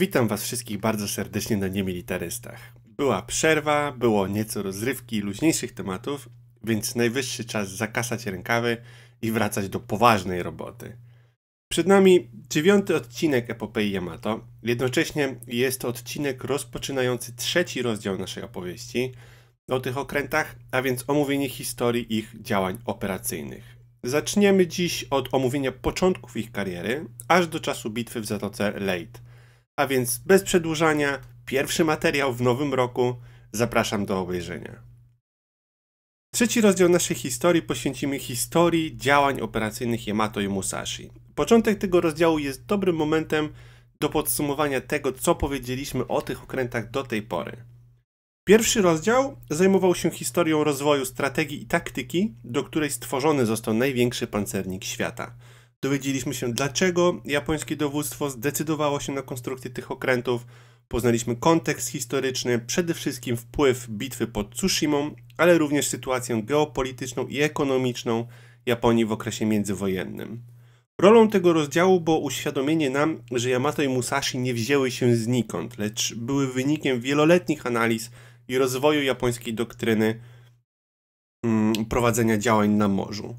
Witam Was wszystkich bardzo serdecznie na Niemilitarystach. Była przerwa, było nieco rozrywki i luźniejszych tematów, więc najwyższy czas zakasać rękawy i wracać do poważnej roboty. Przed nami dziewiąty odcinek epopei Yamato. Jednocześnie jest to odcinek rozpoczynający trzeci rozdział naszej opowieści o tych okrętach, a więc omówienie historii ich działań operacyjnych. Zaczniemy dziś od omówienia początków ich kariery, aż do czasu bitwy w Zatoce Leyte a więc bez przedłużania, pierwszy materiał w nowym roku. Zapraszam do obejrzenia. Trzeci rozdział naszej historii poświęcimy historii działań operacyjnych Yamato i Musashi. Początek tego rozdziału jest dobrym momentem do podsumowania tego, co powiedzieliśmy o tych okrętach do tej pory. Pierwszy rozdział zajmował się historią rozwoju strategii i taktyki, do której stworzony został największy pancernik świata – Dowiedzieliśmy się, dlaczego japońskie dowództwo zdecydowało się na konstrukcję tych okrętów. Poznaliśmy kontekst historyczny, przede wszystkim wpływ bitwy pod Tsushimą, ale również sytuację geopolityczną i ekonomiczną Japonii w okresie międzywojennym. Rolą tego rozdziału było uświadomienie nam, że Yamato i Musashi nie wzięły się znikąd, lecz były wynikiem wieloletnich analiz i rozwoju japońskiej doktryny mm, prowadzenia działań na morzu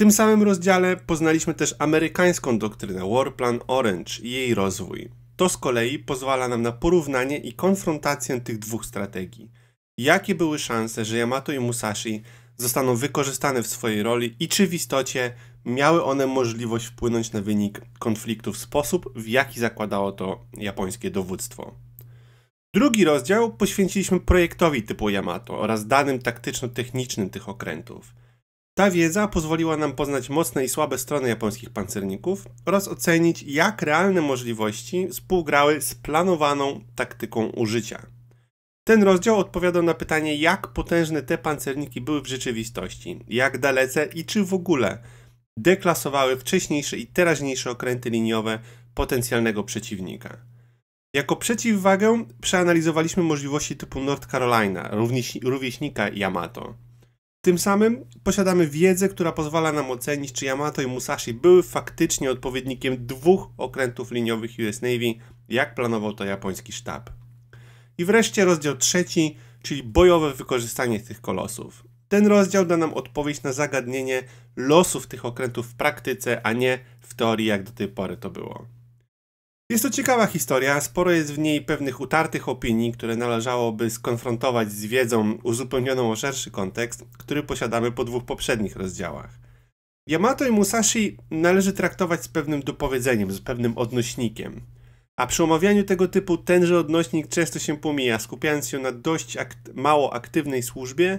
tym samym rozdziale poznaliśmy też amerykańską doktrynę Warplan Orange i jej rozwój. To z kolei pozwala nam na porównanie i konfrontację tych dwóch strategii. Jakie były szanse, że Yamato i Musashi zostaną wykorzystane w swojej roli i czy w istocie miały one możliwość wpłynąć na wynik konfliktu w sposób, w jaki zakładało to japońskie dowództwo. Drugi rozdział poświęciliśmy projektowi typu Yamato oraz danym taktyczno-technicznym tych okrętów. Ta wiedza pozwoliła nam poznać mocne i słabe strony japońskich pancerników oraz ocenić, jak realne możliwości współgrały z planowaną taktyką użycia. Ten rozdział odpowiadał na pytanie, jak potężne te pancerniki były w rzeczywistości, jak dalece i czy w ogóle deklasowały wcześniejsze i teraźniejsze okręty liniowe potencjalnego przeciwnika. Jako przeciwwagę przeanalizowaliśmy możliwości typu North Carolina, rówieśnika Yamato, tym samym posiadamy wiedzę, która pozwala nam ocenić, czy Yamato i Musashi były faktycznie odpowiednikiem dwóch okrętów liniowych US Navy, jak planował to japoński sztab. I wreszcie rozdział trzeci, czyli bojowe wykorzystanie tych kolosów. Ten rozdział da nam odpowiedź na zagadnienie losów tych okrętów w praktyce, a nie w teorii, jak do tej pory to było. Jest to ciekawa historia, sporo jest w niej pewnych utartych opinii, które należałoby skonfrontować z wiedzą uzupełnioną o szerszy kontekst, który posiadamy po dwóch poprzednich rozdziałach. Yamato i Musashi należy traktować z pewnym dopowiedzeniem, z pewnym odnośnikiem. A przy omawianiu tego typu tenże odnośnik często się pomija, skupiając się na dość mało aktywnej służbie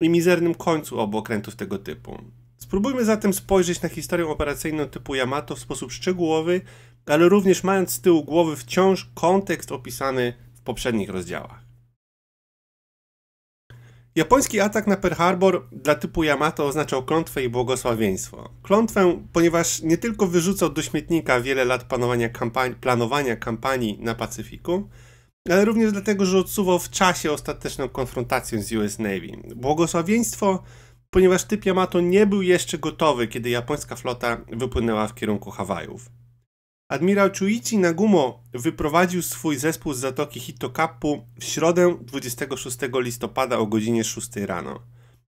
i mizernym końcu obu okrętów tego typu. Spróbujmy zatem spojrzeć na historię operacyjną typu Yamato w sposób szczegółowy ale również mając z tyłu głowy wciąż kontekst opisany w poprzednich rozdziałach. Japoński atak na Pearl Harbor dla typu Yamato oznaczał klątwę i błogosławieństwo. Klątwę, ponieważ nie tylko wyrzucał do śmietnika wiele lat kampani planowania kampanii na Pacyfiku, ale również dlatego, że odsuwał w czasie ostateczną konfrontację z US Navy. Błogosławieństwo, ponieważ typ Yamato nie był jeszcze gotowy, kiedy japońska flota wypłynęła w kierunku Hawajów. Admirał Chuichi Nagumo wyprowadził swój zespół z zatoki Hitokapu w środę 26 listopada o godzinie 6 rano.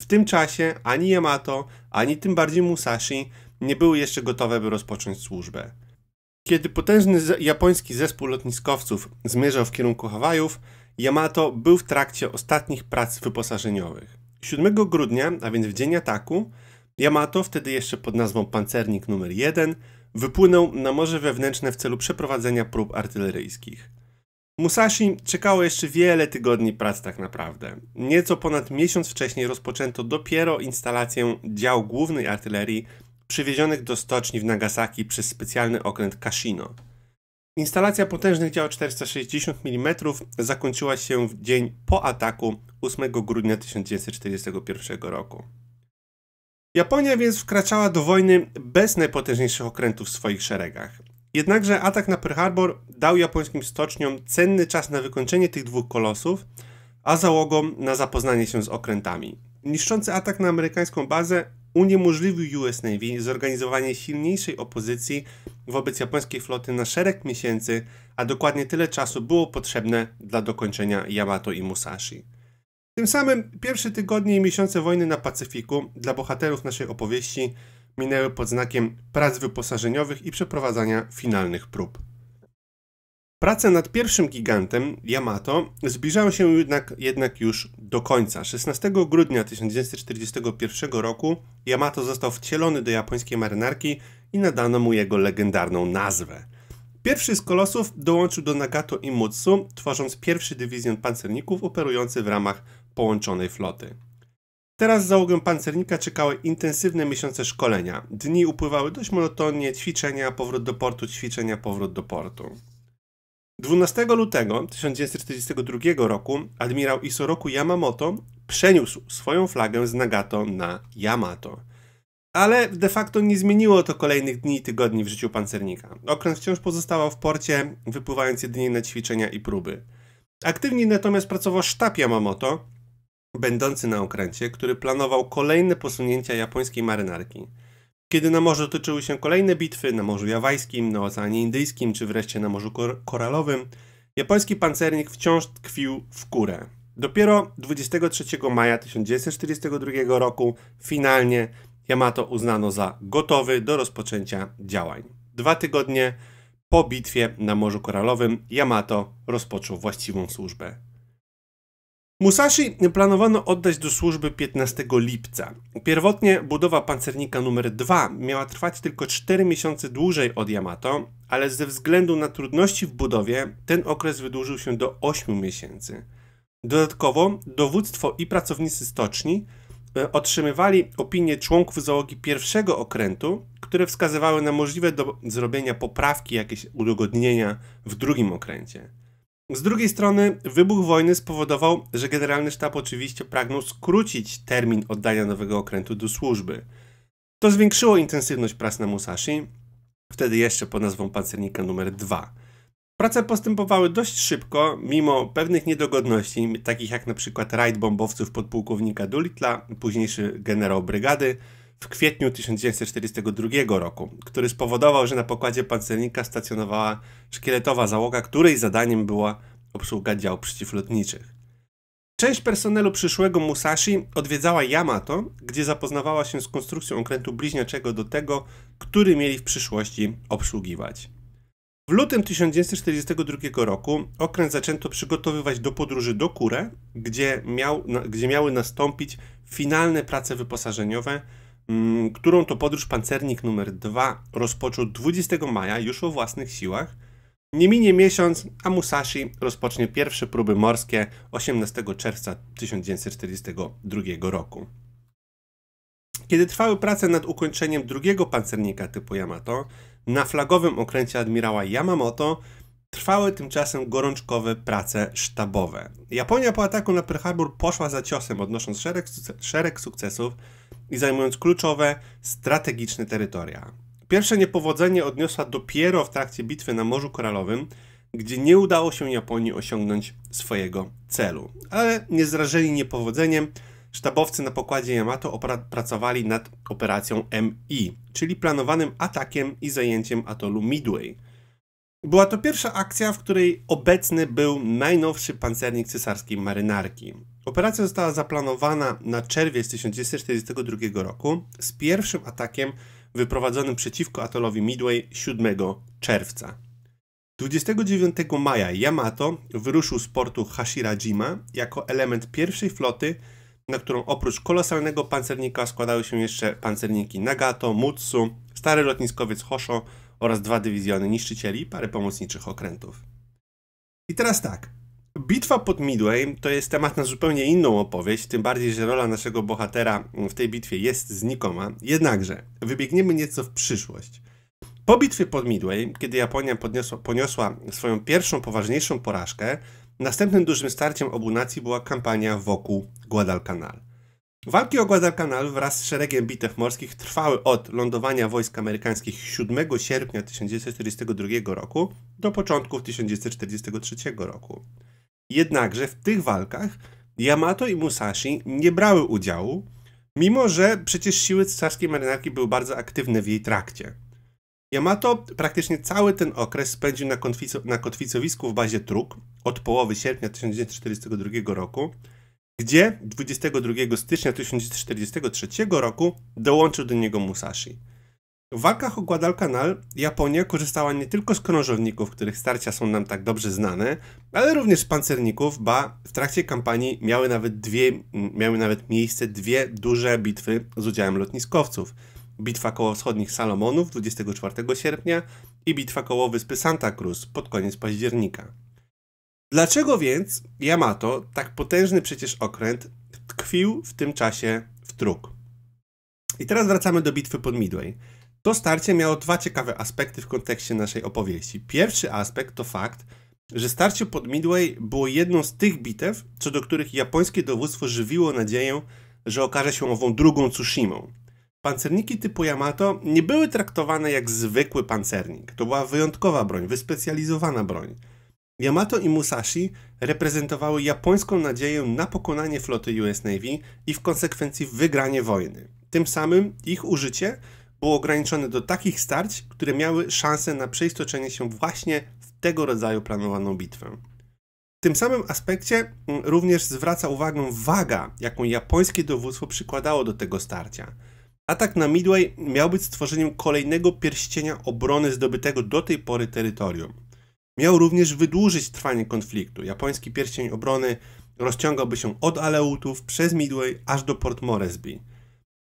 W tym czasie ani Yamato, ani tym bardziej Musashi nie były jeszcze gotowe, by rozpocząć służbę. Kiedy potężny japoński zespół lotniskowców zmierzał w kierunku Hawajów, Yamato był w trakcie ostatnich prac wyposażeniowych. 7 grudnia, a więc w dzień ataku, Yamato, wtedy jeszcze pod nazwą Pancernik numer 1, wypłynął na morze wewnętrzne w celu przeprowadzenia prób artyleryjskich. Musashi czekało jeszcze wiele tygodni prac tak naprawdę. Nieco ponad miesiąc wcześniej rozpoczęto dopiero instalację dział głównej artylerii przywiezionych do stoczni w Nagasaki przez specjalny okręt Kashino. Instalacja potężnych dział 460 mm zakończyła się w dzień po ataku 8 grudnia 1941 roku. Japonia więc wkraczała do wojny bez najpotężniejszych okrętów w swoich szeregach. Jednakże atak na Pearl Harbor dał japońskim stoczniom cenny czas na wykończenie tych dwóch kolosów, a załogom na zapoznanie się z okrętami. Niszczący atak na amerykańską bazę uniemożliwił US Navy zorganizowanie silniejszej opozycji wobec japońskiej floty na szereg miesięcy, a dokładnie tyle czasu było potrzebne dla dokończenia Yamato i Musashi. Tym samym pierwsze tygodnie i miesiące wojny na Pacyfiku dla bohaterów naszej opowieści minęły pod znakiem prac wyposażeniowych i przeprowadzania finalnych prób. Prace nad pierwszym gigantem, Yamato, zbliżały się jednak, jednak, już do końca. 16 grudnia 1941 roku Yamato został wcielony do japońskiej marynarki i nadano mu jego legendarną nazwę. Pierwszy z kolosów dołączył do Nagato i Mutsu, tworząc pierwszy dywizjon pancerników operujący w ramach połączonej floty. Teraz załogę pancernika czekały intensywne miesiące szkolenia. Dni upływały dość monotonnie, ćwiczenia, powrót do portu, ćwiczenia, powrót do portu. 12 lutego 1942 roku admirał Isoroku Yamamoto przeniósł swoją flagę z Nagato na Yamato. Ale de facto nie zmieniło to kolejnych dni i tygodni w życiu pancernika. Okręt wciąż pozostawał w porcie, wypływając jedynie na ćwiczenia i próby. Aktywnie natomiast pracował sztab Yamamoto, będący na okręcie, który planował kolejne posunięcia japońskiej marynarki. Kiedy na morzu toczyły się kolejne bitwy, na Morzu Jawajskim, na Oceanie Indyjskim czy wreszcie na Morzu Kor Koralowym, japoński pancernik wciąż tkwił w kurę. Dopiero 23 maja 1942 roku finalnie Yamato uznano za gotowy do rozpoczęcia działań. Dwa tygodnie po bitwie na Morzu Koralowym Yamato rozpoczął właściwą służbę. Musashi planowano oddać do służby 15 lipca. Pierwotnie budowa pancernika numer 2 miała trwać tylko 4 miesiące dłużej od Yamato, ale ze względu na trudności w budowie ten okres wydłużył się do 8 miesięcy. Dodatkowo dowództwo i pracownicy stoczni e, otrzymywali opinie członków załogi pierwszego okrętu, które wskazywały na możliwe do zrobienia poprawki, jakieś udogodnienia w drugim okręcie. Z drugiej strony wybuch wojny spowodował, że Generalny Sztab oczywiście pragnął skrócić termin oddania nowego okrętu do służby. To zwiększyło intensywność prac na Musashi, wtedy jeszcze pod nazwą pancernika numer 2. Prace postępowały dość szybko, mimo pewnych niedogodności, takich jak na przykład rajd bombowców podpułkownika Dulitla, późniejszy generał brygady, w kwietniu 1942 roku, który spowodował, że na pokładzie pancernika stacjonowała szkieletowa załoga, której zadaniem była obsługa dział przeciwlotniczych. Część personelu przyszłego Musashi odwiedzała Yamato, gdzie zapoznawała się z konstrukcją okrętu bliźniaczego do tego, który mieli w przyszłości obsługiwać. W lutym 1942 roku okręt zaczęto przygotowywać do podróży do Kure, gdzie, miał, gdzie miały nastąpić finalne prace wyposażeniowe, Mm, którą to podróż pancernik numer 2 rozpoczął 20 maja już o własnych siłach. Nie minie miesiąc, a Musashi rozpocznie pierwsze próby morskie 18 czerwca 1942 roku. Kiedy trwały prace nad ukończeniem drugiego pancernika typu Yamato, na flagowym okręcie admirała Yamamoto trwały tymczasem gorączkowe prace sztabowe. Japonia po ataku na Pearl Harbor poszła za ciosem, odnosząc szereg, szereg sukcesów, i zajmując kluczowe, strategiczne terytoria. Pierwsze niepowodzenie odniosła dopiero w trakcie bitwy na Morzu Koralowym, gdzie nie udało się Japonii osiągnąć swojego celu. Ale nie zrażeli niepowodzeniem, sztabowcy na pokładzie Yamato pracowali nad operacją MI, czyli planowanym atakiem i zajęciem atolu Midway. Była to pierwsza akcja, w której obecny był najnowszy pancernik cesarskiej marynarki. Operacja została zaplanowana na czerwiec 1942 roku z pierwszym atakiem wyprowadzonym przeciwko atolowi Midway 7 czerwca. 29 maja Yamato wyruszył z portu Hashirajima jako element pierwszej floty, na którą oprócz kolosalnego pancernika składały się jeszcze pancerniki Nagato, Mutsu, stary lotniskowiec Hosho oraz dwa dywizjony niszczycieli, parę pomocniczych okrętów. I teraz tak, Bitwa pod Midway to jest temat na zupełnie inną opowieść, tym bardziej, że rola naszego bohatera w tej bitwie jest znikoma. Jednakże, wybiegniemy nieco w przyszłość. Po bitwie pod Midway, kiedy Japonia podniosła, poniosła swoją pierwszą poważniejszą porażkę, następnym dużym starciem obu nacji była kampania wokół Guadalcanal. Walki o Guadalcanal wraz z szeregiem bitew morskich trwały od lądowania wojsk amerykańskich 7 sierpnia 1942 roku do początków 1943 roku. Jednakże w tych walkach Yamato i Musashi nie brały udziału, mimo że przecież siły cesarskiej marynarki były bardzo aktywne w jej trakcie. Yamato praktycznie cały ten okres spędził na, kotwico, na kotwicowisku w bazie Truk od połowy sierpnia 1942 roku, gdzie 22 stycznia 1943 roku dołączył do niego Musashi. W walkach o Guadalcanal Japonia korzystała nie tylko z krążowników, których starcia są nam tak dobrze znane, ale również z pancerników, ba w trakcie kampanii miały nawet, dwie, miały nawet miejsce dwie duże bitwy z udziałem lotniskowców. Bitwa koło wschodnich Salomonów 24 sierpnia i bitwa koło wyspy Santa Cruz pod koniec października. Dlaczego więc Yamato, tak potężny przecież okręt, tkwił w tym czasie w truk? I teraz wracamy do bitwy pod Midway. To starcie miało dwa ciekawe aspekty w kontekście naszej opowieści. Pierwszy aspekt to fakt, że starcie pod Midway było jedną z tych bitew, co do których japońskie dowództwo żywiło nadzieję, że okaże się ową drugą Tsushimą. Pancerniki typu Yamato nie były traktowane jak zwykły pancernik. To była wyjątkowa broń, wyspecjalizowana broń. Yamato i Musashi reprezentowały japońską nadzieję na pokonanie floty US Navy i w konsekwencji wygranie wojny. Tym samym ich użycie był ograniczony do takich starć, które miały szansę na przeistoczenie się właśnie w tego rodzaju planowaną bitwę. W tym samym aspekcie mm, również zwraca uwagę waga, jaką japońskie dowództwo przykładało do tego starcia. Atak na Midway miał być stworzeniem kolejnego pierścienia obrony zdobytego do tej pory terytorium. Miał również wydłużyć trwanie konfliktu. Japoński pierścień obrony rozciągałby się od Aleutów przez Midway aż do Port Moresby.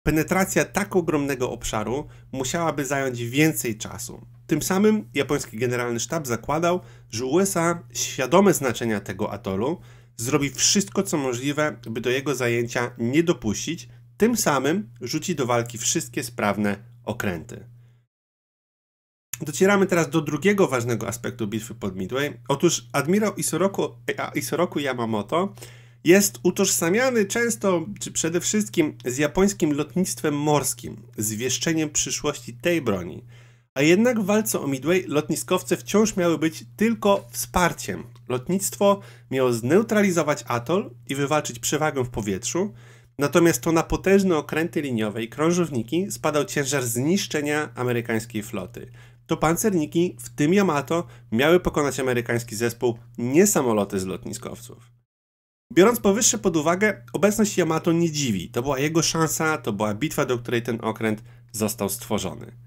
Penetracja tak ogromnego obszaru musiałaby zająć więcej czasu. Tym samym japoński generalny sztab zakładał, że USA, świadome znaczenia tego atolu, zrobi wszystko co możliwe, by do jego zajęcia nie dopuścić, tym samym rzuci do walki wszystkie sprawne okręty. Docieramy teraz do drugiego ważnego aspektu bitwy pod Midway. Otóż admirał Isoroku, Isoroku Yamamoto jest utożsamiany często, czy przede wszystkim z japońskim lotnictwem morskim, z wieszczeniem przyszłości tej broni. A jednak w walce o Midway lotniskowce wciąż miały być tylko wsparciem. Lotnictwo miało zneutralizować atol i wywalczyć przewagę w powietrzu, natomiast to na potężne okręty liniowe i krążowniki spadał ciężar zniszczenia amerykańskiej floty. To pancerniki, w tym Yamato, miały pokonać amerykański zespół, nie samoloty z lotniskowców. Biorąc powyższe pod uwagę, obecność Yamato nie dziwi. To była jego szansa, to była bitwa, do której ten okręt został stworzony.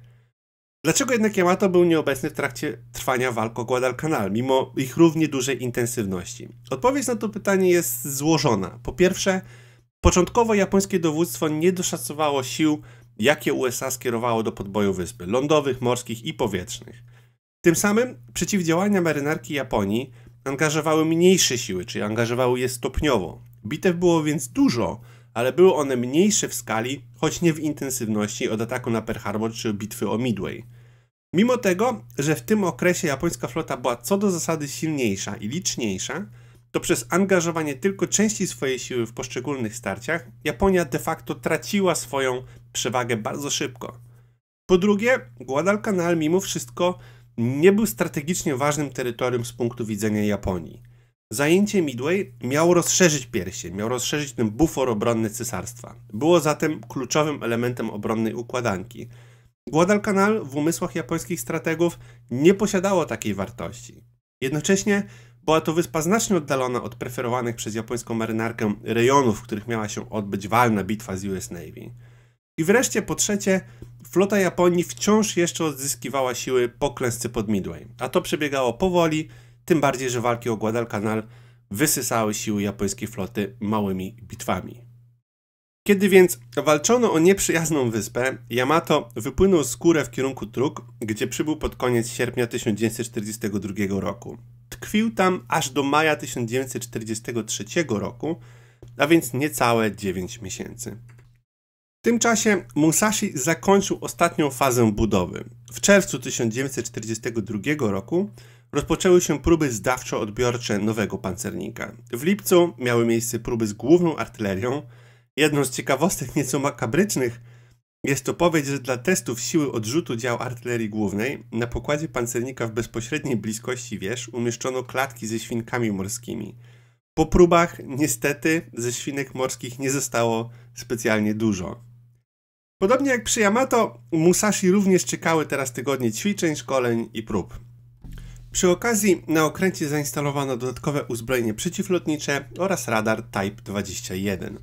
Dlaczego jednak Yamato był nieobecny w trakcie trwania walk o Guadalcanal, mimo ich równie dużej intensywności? Odpowiedź na to pytanie jest złożona. Po pierwsze, początkowo japońskie dowództwo nie doszacowało sił, jakie USA skierowało do podboju wyspy lądowych, morskich i powietrznych. Tym samym przeciwdziałania marynarki Japonii angażowały mniejsze siły, czyli angażowały je stopniowo. Bitew było więc dużo, ale były one mniejsze w skali, choć nie w intensywności od ataku na Pearl Harbor czy bitwy o Midway. Mimo tego, że w tym okresie japońska flota była co do zasady silniejsza i liczniejsza, to przez angażowanie tylko części swojej siły w poszczególnych starciach, Japonia de facto traciła swoją przewagę bardzo szybko. Po drugie, Guadalcanal mimo wszystko nie był strategicznie ważnym terytorium z punktu widzenia Japonii. Zajęcie Midway miało rozszerzyć piersie, miało rozszerzyć ten bufor obronny cesarstwa. Było zatem kluczowym elementem obronnej układanki. Guadalcanal w umysłach japońskich strategów nie posiadało takiej wartości. Jednocześnie była to wyspa znacznie oddalona od preferowanych przez japońską marynarkę rejonów, w których miała się odbyć walna bitwa z US Navy. I wreszcie po trzecie, flota Japonii wciąż jeszcze odzyskiwała siły po klęsce pod Midway. A to przebiegało powoli, tym bardziej, że walki o Guadalcanal wysysały siły japońskiej floty małymi bitwami. Kiedy więc walczono o nieprzyjazną wyspę, Yamato wypłynął z Kurę w kierunku Truk, gdzie przybył pod koniec sierpnia 1942 roku. Tkwił tam aż do maja 1943 roku, a więc niecałe 9 miesięcy tym czasie Musashi zakończył ostatnią fazę budowy. W czerwcu 1942 roku rozpoczęły się próby zdawczo-odbiorcze nowego pancernika. W lipcu miały miejsce próby z główną artylerią. Jedną z ciekawostek nieco makabrycznych jest to powiedź, że dla testów siły odrzutu dział artylerii głównej na pokładzie pancernika w bezpośredniej bliskości wież umieszczono klatki ze świnkami morskimi. Po próbach niestety ze świnek morskich nie zostało specjalnie dużo. Podobnie jak przy Yamato, Musashi również czekały teraz tygodnie ćwiczeń, szkoleń i prób. Przy okazji na okręcie zainstalowano dodatkowe uzbrojenie przeciwlotnicze oraz radar Type 21.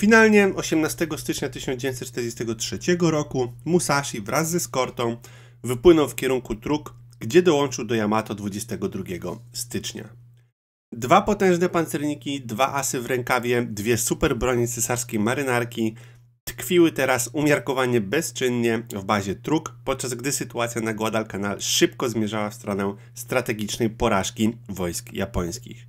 Finalnie 18 stycznia 1943 roku Musashi wraz ze skortą wypłynął w kierunku Truk, gdzie dołączył do Yamato 22 stycznia. Dwa potężne pancerniki, dwa asy w rękawie, dwie super broni cesarskiej marynarki, tkwiły teraz umiarkowanie bezczynnie w bazie truk, podczas gdy sytuacja na Guadalcanal szybko zmierzała w stronę strategicznej porażki wojsk japońskich.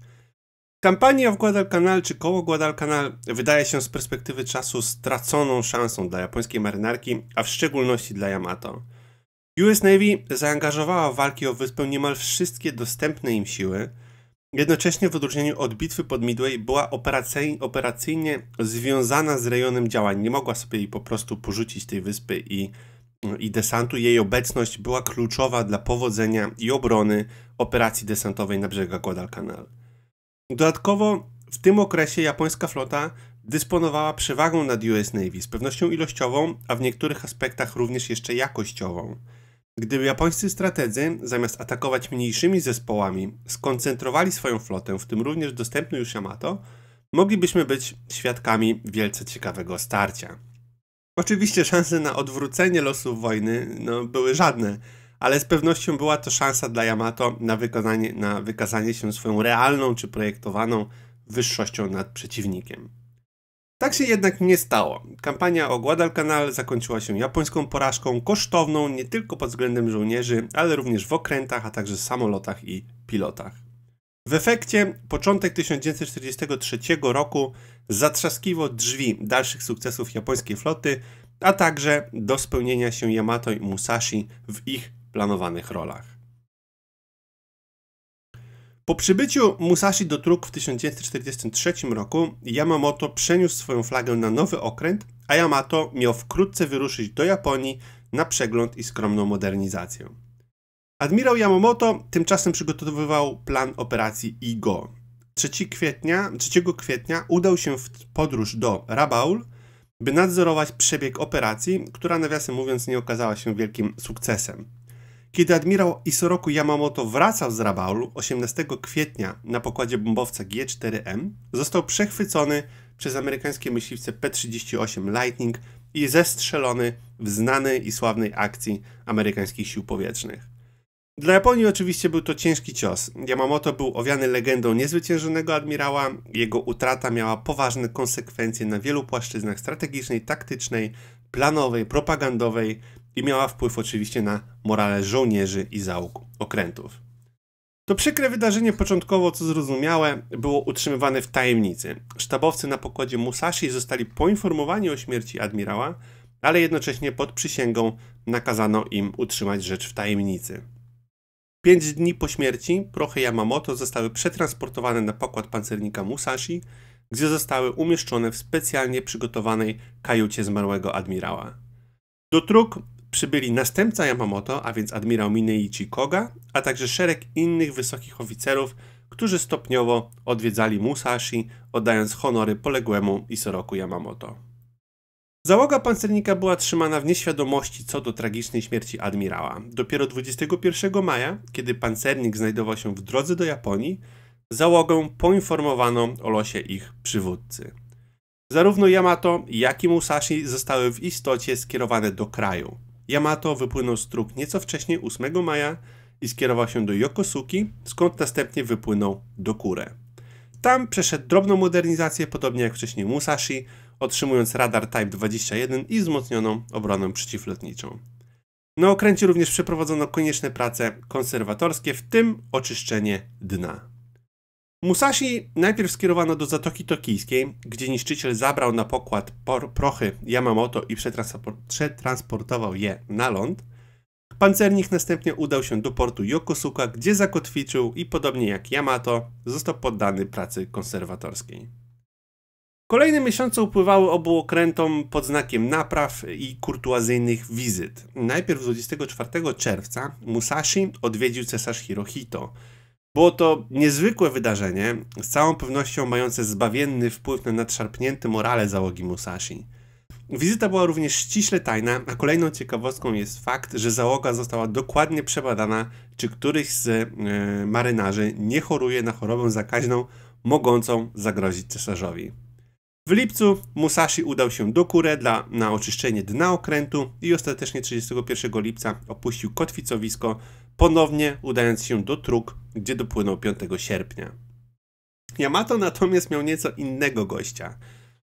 Kampania w Guadalcanal czy koło Guadalcanal wydaje się z perspektywy czasu straconą szansą dla japońskiej marynarki, a w szczególności dla Yamato. US Navy zaangażowała w walki o wyspę niemal wszystkie dostępne im siły, Jednocześnie w odróżnieniu od bitwy pod Midway była operacyjnie związana z rejonem działań. Nie mogła sobie jej po prostu porzucić tej wyspy i, i desantu. Jej obecność była kluczowa dla powodzenia i obrony operacji desantowej na brzegach Guadalcanal. Dodatkowo w tym okresie japońska flota dysponowała przewagą nad US Navy, z pewnością ilościową, a w niektórych aspektach również jeszcze jakościową. Gdyby japońscy strategzy, zamiast atakować mniejszymi zespołami, skoncentrowali swoją flotę, w tym również dostępny już Yamato, moglibyśmy być świadkami wielce ciekawego starcia. Oczywiście szanse na odwrócenie losów wojny no, były żadne, ale z pewnością była to szansa dla Yamato na, wykonanie, na wykazanie się swoją realną czy projektowaną wyższością nad przeciwnikiem. Tak się jednak nie stało. Kampania o Guadalcanal zakończyła się japońską porażką, kosztowną nie tylko pod względem żołnierzy, ale również w okrętach, a także samolotach i pilotach. W efekcie początek 1943 roku zatrzaskiwał drzwi dalszych sukcesów japońskiej floty, a także do spełnienia się Yamato i Musashi w ich planowanych rolach. Po przybyciu Musashi do Truk w 1943 roku Yamamoto przeniósł swoją flagę na nowy okręt, a Yamato miał wkrótce wyruszyć do Japonii na przegląd i skromną modernizację. Admirał Yamamoto tymczasem przygotowywał plan operacji IGO. 3 kwietnia, 3 kwietnia udał się w podróż do Rabaul, by nadzorować przebieg operacji, która nawiasem mówiąc nie okazała się wielkim sukcesem. Kiedy admirał Isoroku Yamamoto wracał z Rabaulu 18 kwietnia na pokładzie bombowca G4M, został przechwycony przez amerykańskie myśliwce P-38 Lightning i zestrzelony w znanej i sławnej akcji amerykańskich sił powietrznych. Dla Japonii oczywiście był to ciężki cios. Yamamoto był owiany legendą niezwyciężonego admirała, jego utrata miała poważne konsekwencje na wielu płaszczyznach strategicznej, taktycznej, planowej, propagandowej i miała wpływ oczywiście na morale żołnierzy i załóg okrętów. To przykre wydarzenie początkowo, co zrozumiałe, było utrzymywane w tajemnicy. Sztabowcy na pokładzie Musashi zostali poinformowani o śmierci admirała, ale jednocześnie pod przysięgą nakazano im utrzymać rzecz w tajemnicy. Pięć dni po śmierci prochy Yamamoto zostały przetransportowane na pokład pancernika Musashi, gdzie zostały umieszczone w specjalnie przygotowanej kajucie zmarłego admirała. Do truk przybyli następca Yamamoto, a więc admirał Mineichi Koga, a także szereg innych wysokich oficerów, którzy stopniowo odwiedzali Musashi, oddając honory poległemu Isoroku Yamamoto. Załoga pancernika była trzymana w nieświadomości co do tragicznej śmierci admirała. Dopiero 21 maja, kiedy pancernik znajdował się w drodze do Japonii, załogę poinformowano o losie ich przywódcy. Zarówno Yamato, jak i Musashi zostały w istocie skierowane do kraju. Yamato wypłynął z truk nieco wcześniej 8 maja i skierował się do Yokosuki, skąd następnie wypłynął do Kure. Tam przeszedł drobną modernizację, podobnie jak wcześniej Musashi, otrzymując radar Type 21 i wzmocnioną obronę przeciwlotniczą. Na okręcie również przeprowadzono konieczne prace konserwatorskie, w tym oczyszczenie dna. Musashi najpierw skierowano do Zatoki Tokijskiej, gdzie niszczyciel zabrał na pokład prochy Yamamoto i przetransportował je na ląd. Pancernik następnie udał się do portu Yokosuka, gdzie zakotwiczył i podobnie jak Yamato został poddany pracy konserwatorskiej. Kolejne miesiące upływały obu okrętom pod znakiem napraw i kurtuazyjnych wizyt. Najpierw 24 czerwca Musashi odwiedził cesarz Hirohito – było to niezwykłe wydarzenie, z całą pewnością mające zbawienny wpływ na nadszarpnięte morale załogi Musashi. Wizyta była również ściśle tajna, a kolejną ciekawostką jest fakt, że załoga została dokładnie przebadana, czy któryś z e, marynarzy nie choruje na chorobę zakaźną mogącą zagrozić cesarzowi. W lipcu Musashi udał się do Kure dla, na oczyszczenie dna okrętu i ostatecznie 31 lipca opuścił kotwicowisko ponownie udając się do Truk, gdzie dopłynął 5 sierpnia. Yamato natomiast miał nieco innego gościa.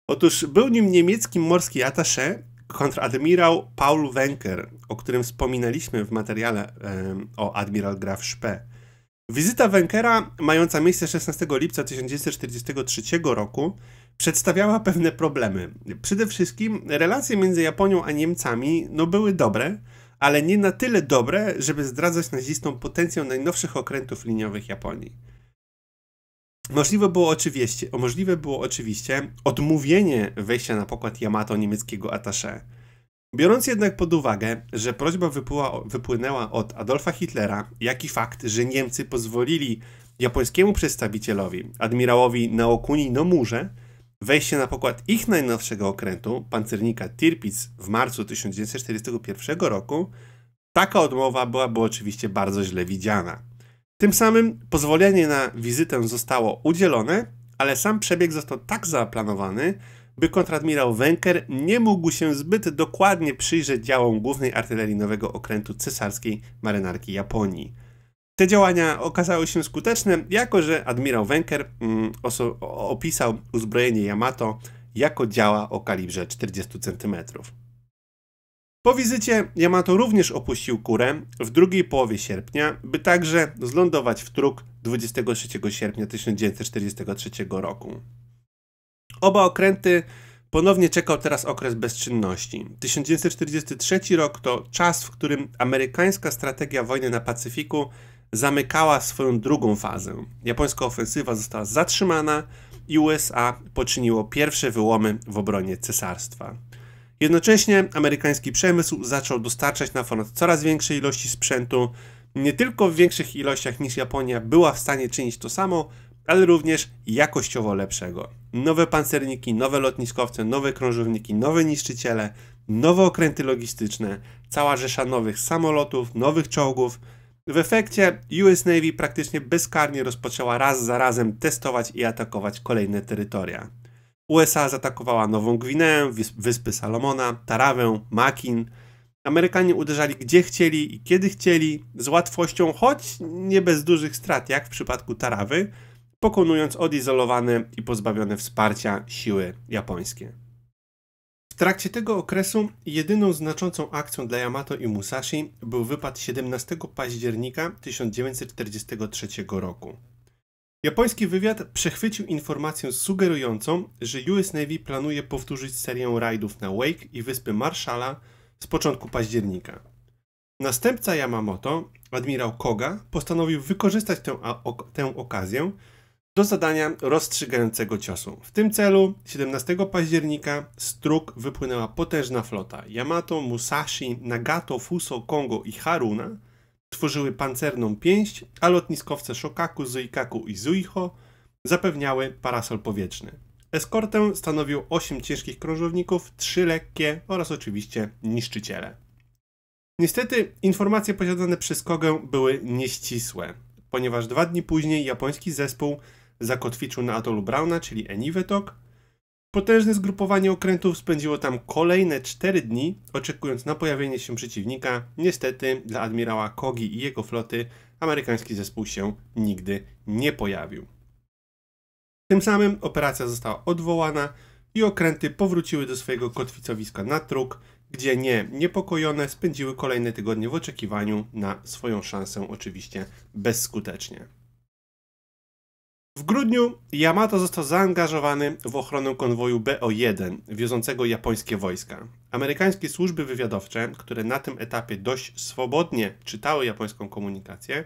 Otóż był nim niemiecki morski attaché kontradmirał Paul Wenker, o którym wspominaliśmy w materiale e, o admiral Graf Spee. Wizyta Wenkera, mająca miejsce 16 lipca 1943 roku, przedstawiała pewne problemy. Przede wszystkim relacje między Japonią a Niemcami no, były dobre, ale nie na tyle dobre, żeby zdradzać nazistom potencjał najnowszych okrętów liniowych Japonii. Możliwe było oczywiście, możliwe było oczywiście odmówienie wejścia na pokład Yamato niemieckiego attaché. Biorąc jednak pod uwagę, że prośba wypłynęła od Adolfa Hitlera, jak i fakt, że Niemcy pozwolili japońskiemu przedstawicielowi, admirałowi Naokuni Nomurze, Wejście na pokład ich najnowszego okrętu, pancernika Tirpitz w marcu 1941 roku, taka odmowa byłaby oczywiście bardzo źle widziana. Tym samym pozwolenie na wizytę zostało udzielone, ale sam przebieg został tak zaplanowany, by kontradmirał Wenker nie mógł się zbyt dokładnie przyjrzeć działom głównej artylerii nowego okrętu cesarskiej marynarki Japonii. Te działania okazały się skuteczne, jako że admirał Wenker mm, opisał uzbrojenie Yamato jako działa o kalibrze 40 cm. Po wizycie Yamato również opuścił Kurę w drugiej połowie sierpnia, by także zlądować w Truk 23 sierpnia 1943 roku. Oba okręty ponownie czekał teraz okres bezczynności. 1943 rok to czas, w którym amerykańska strategia wojny na Pacyfiku zamykała swoją drugą fazę. Japońska ofensywa została zatrzymana i USA poczyniło pierwsze wyłomy w obronie cesarstwa. Jednocześnie amerykański przemysł zaczął dostarczać na front coraz większej ilości sprzętu, nie tylko w większych ilościach niż Japonia była w stanie czynić to samo, ale również jakościowo lepszego. Nowe pancerniki, nowe lotniskowce, nowe krążowniki, nowe niszczyciele, nowe okręty logistyczne, cała rzesza nowych samolotów, nowych czołgów – w efekcie US Navy praktycznie bezkarnie rozpoczęła raz za razem testować i atakować kolejne terytoria. USA zaatakowała Nową Gwineę, Wyspy Salomona, Tarawę, Makin. Amerykanie uderzali gdzie chcieli i kiedy chcieli, z łatwością, choć nie bez dużych strat, jak w przypadku Tarawy, pokonując odizolowane i pozbawione wsparcia siły japońskie trakcie tego okresu jedyną znaczącą akcją dla Yamato i Musashi był wypad 17 października 1943 roku. Japoński wywiad przechwycił informację sugerującą, że US Navy planuje powtórzyć serię rajdów na Wake i Wyspy Marshalla z początku października. Następca Yamamoto, admirał Koga, postanowił wykorzystać tę, tę okazję do zadania rozstrzygającego ciosu. W tym celu 17 października z truk wypłynęła potężna flota. Yamato, Musashi, Nagato, Fuso, Kongo i Haruna tworzyły pancerną pięść, a lotniskowce Shokaku, Zuikaku i Zuiho zapewniały parasol powietrzny. Eskortę stanowił 8 ciężkich krążowników, 3 lekkie oraz oczywiście niszczyciele. Niestety informacje posiadane przez Kogę były nieścisłe, ponieważ dwa dni później japoński zespół zakotwiczył na atolu Brauna, czyli Eniwetok. Potężne zgrupowanie okrętów spędziło tam kolejne 4 dni, oczekując na pojawienie się przeciwnika. Niestety dla admirała Kogi i jego floty amerykański zespół się nigdy nie pojawił. Tym samym operacja została odwołana i okręty powróciły do swojego kotwicowiska na truk, gdzie nie niepokojone spędziły kolejne tygodnie w oczekiwaniu na swoją szansę, oczywiście bezskutecznie. W grudniu Yamato został zaangażowany w ochronę konwoju BO-1 wiozącego japońskie wojska. Amerykańskie służby wywiadowcze, które na tym etapie dość swobodnie czytały japońską komunikację,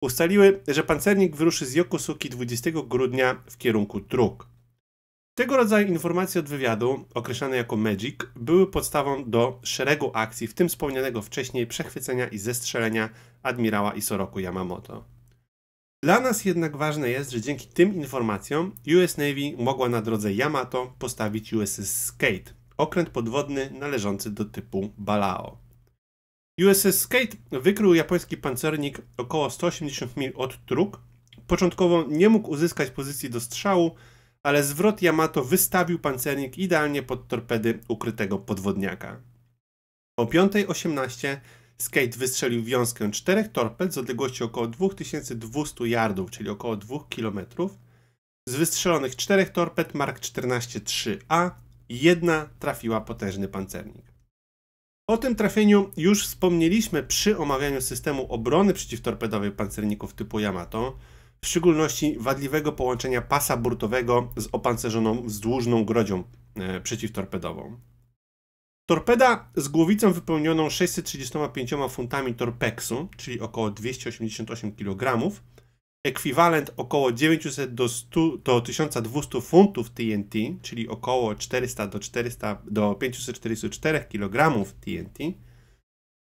ustaliły, że pancernik wyruszy z Yokosuki 20 grudnia w kierunku dróg. Tego rodzaju informacje od wywiadu, określane jako Magic, były podstawą do szeregu akcji, w tym wspomnianego wcześniej przechwycenia i zestrzelenia admirała Isoroku Yamamoto. Dla nas jednak ważne jest, że dzięki tym informacjom US Navy mogła na drodze Yamato postawić USS Skate, okręt podwodny należący do typu Balao. USS Skate wykrył japoński pancernik około 180 mil od truk. Początkowo nie mógł uzyskać pozycji do strzału, ale zwrot Yamato wystawił pancernik idealnie pod torpedy ukrytego podwodniaka. O 5.18 Skate wystrzelił wiązkę czterech torped z odległości około 2200 yardów, czyli około 2 km. Z wystrzelonych czterech torped Mark 14-3A jedna trafiła potężny pancernik. O tym trafieniu już wspomnieliśmy przy omawianiu systemu obrony przeciwtorpedowej pancerników typu Yamato, w szczególności wadliwego połączenia pasa burtowego z opancerzoną wzdłużną grodzią e, przeciwtorpedową. Torpeda z głowicą wypełnioną 635 funtami torpeksu, czyli około 288 kg, ekwiwalent około 900 do, 100, do 1200 funtów TNT, czyli około 400 do, 400 do 544 kg TNT,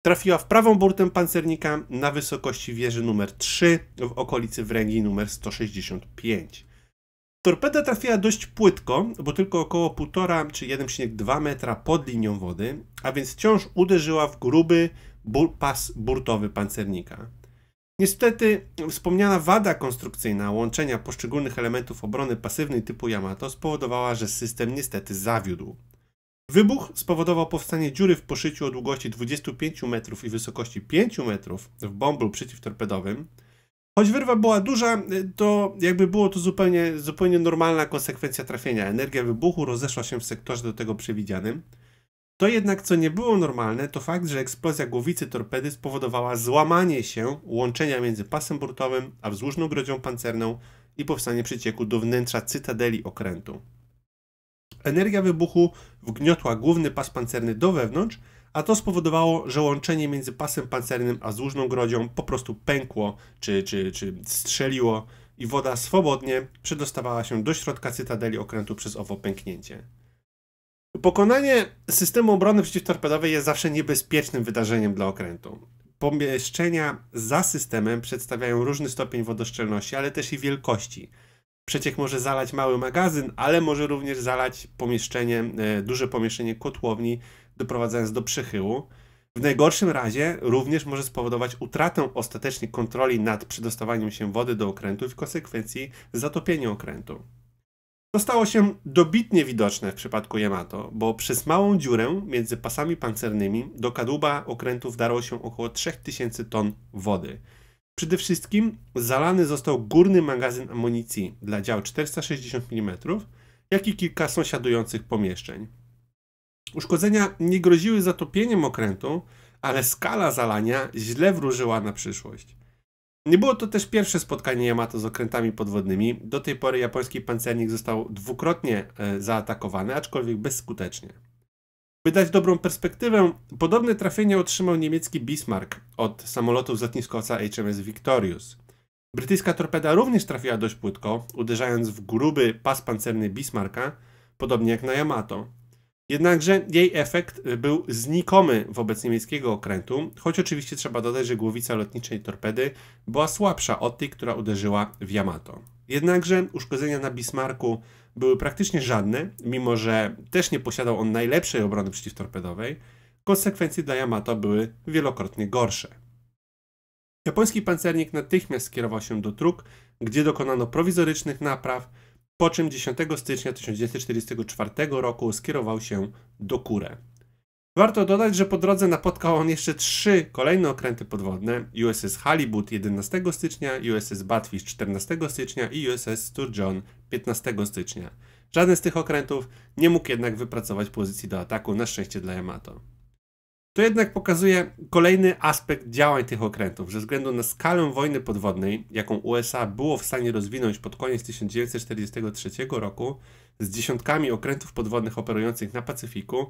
trafiła w prawą burtę pancernika na wysokości wieży numer 3 w okolicy wręgi numer 165. Torpeda trafiła dość płytko, bo tylko około 1,5 czy 1,2 metra pod linią wody, a więc wciąż uderzyła w gruby pas burtowy pancernika. Niestety wspomniana wada konstrukcyjna łączenia poszczególnych elementów obrony pasywnej typu Yamato spowodowała, że system niestety zawiódł. Wybuch spowodował powstanie dziury w poszyciu o długości 25 metrów i wysokości 5 metrów w bąblu przeciwtorpedowym, Choć wyrwa była duża, y, to jakby było to zupełnie, zupełnie normalna konsekwencja trafienia. Energia wybuchu rozeszła się w sektorze do tego przewidzianym. To jednak, co nie było normalne, to fakt, że eksplozja głowicy torpedy spowodowała złamanie się łączenia między pasem burtowym a wzdłużną grodzią pancerną i powstanie przycieku do wnętrza cytadeli okrętu. Energia wybuchu wgniotła główny pas pancerny do wewnątrz a to spowodowało, że łączenie między pasem pancernym a złużną grodzią po prostu pękło czy, czy, czy strzeliło i woda swobodnie przedostawała się do środka cytadeli okrętu przez owo pęknięcie. Pokonanie systemu obrony przeciwtorpedowej jest zawsze niebezpiecznym wydarzeniem dla okrętu. Pomieszczenia za systemem przedstawiają różny stopień wodoszczelności, ale też i wielkości. Przeciek może zalać mały magazyn, ale może również zalać pomieszczenie, e, duże pomieszczenie kotłowni doprowadzając do przechyłu. W najgorszym razie również może spowodować utratę ostatecznej kontroli nad przedostawaniem się wody do okrętu i w konsekwencji zatopienie okrętu. To stało się dobitnie widoczne w przypadku Yamato, bo przez małą dziurę między pasami pancernymi do kadłuba okrętu wdarło się około 3000 ton wody. Przede wszystkim zalany został górny magazyn amunicji dla dział 460 mm, jak i kilka sąsiadujących pomieszczeń. Uszkodzenia nie groziły zatopieniem okrętu, ale skala zalania źle wróżyła na przyszłość. Nie było to też pierwsze spotkanie Yamato z okrętami podwodnymi. Do tej pory japoński pancernik został dwukrotnie e, zaatakowany, aczkolwiek bezskutecznie. By dać dobrą perspektywę, podobne trafienie otrzymał niemiecki Bismarck od samolotów z lotniskowca HMS Victorious. Brytyjska torpeda również trafiła dość płytko, uderzając w gruby pas pancerny Bismarka, podobnie jak na Yamato. Jednakże jej efekt e, był znikomy wobec niemieckiego okrętu, choć oczywiście trzeba dodać, że głowica lotniczej torpedy była słabsza od tej, która uderzyła w Yamato. Jednakże uszkodzenia na Bismarcku były praktycznie żadne, mimo że też nie posiadał on najlepszej obrony przeciwtorpedowej, konsekwencje dla Yamato były wielokrotnie gorsze. Japoński pancernik natychmiast skierował się do truk, gdzie dokonano prowizorycznych napraw, po czym 10 stycznia 1944 roku skierował się do Kure. Warto dodać, że po drodze napotkał on jeszcze trzy kolejne okręty podwodne: USS Halibut 11 stycznia, USS Batwish 14 stycznia i USS Sturgeon 15 stycznia. Żaden z tych okrętów nie mógł jednak wypracować pozycji do ataku, na szczęście dla Yamato to jednak pokazuje kolejny aspekt działań tych okrętów, ze względu na skalę wojny podwodnej, jaką USA było w stanie rozwinąć pod koniec 1943 roku, z dziesiątkami okrętów podwodnych operujących na Pacyfiku,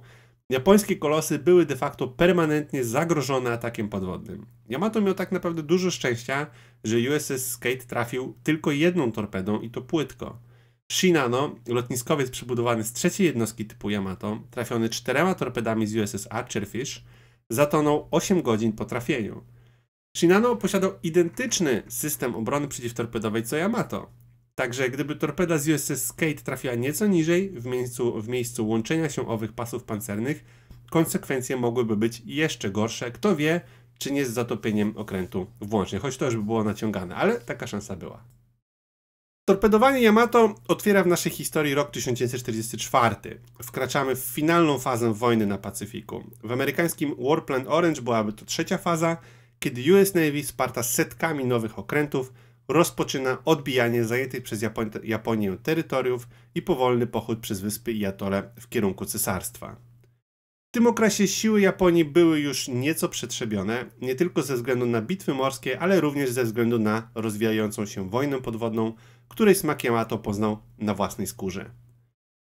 japońskie kolosy były de facto permanentnie zagrożone atakiem podwodnym. Yamato miał tak naprawdę dużo szczęścia, że USS Skate trafił tylko jedną torpedą i to płytko. Shinano, lotniskowiec przebudowany z trzeciej jednostki typu Yamato, trafiony czterema torpedami z USS Archerfish, zatonął 8 godzin po trafieniu. Shinano posiadał identyczny system obrony przeciwtorpedowej co Yamato. Także gdyby torpeda z USS Skate trafiła nieco niżej w miejscu, w miejscu łączenia się owych pasów pancernych, konsekwencje mogłyby być jeszcze gorsze. Kto wie, czy nie z zatopieniem okrętu włącznie, choć to już by było naciągane, ale taka szansa była. Torpedowanie Yamato otwiera w naszej historii rok 1944. Wkraczamy w finalną fazę wojny na Pacyfiku. W amerykańskim War Plan Orange byłaby to trzecia faza, kiedy US Navy sparta setkami nowych okrętów rozpoczyna odbijanie zajętych przez Japon Japonię terytoriów i powolny pochód przez wyspy i atole w kierunku cesarstwa. W tym okresie siły Japonii były już nieco przetrzebione, nie tylko ze względu na bitwy morskie, ale również ze względu na rozwijającą się wojnę podwodną, której smak Yamato poznał na własnej skórze.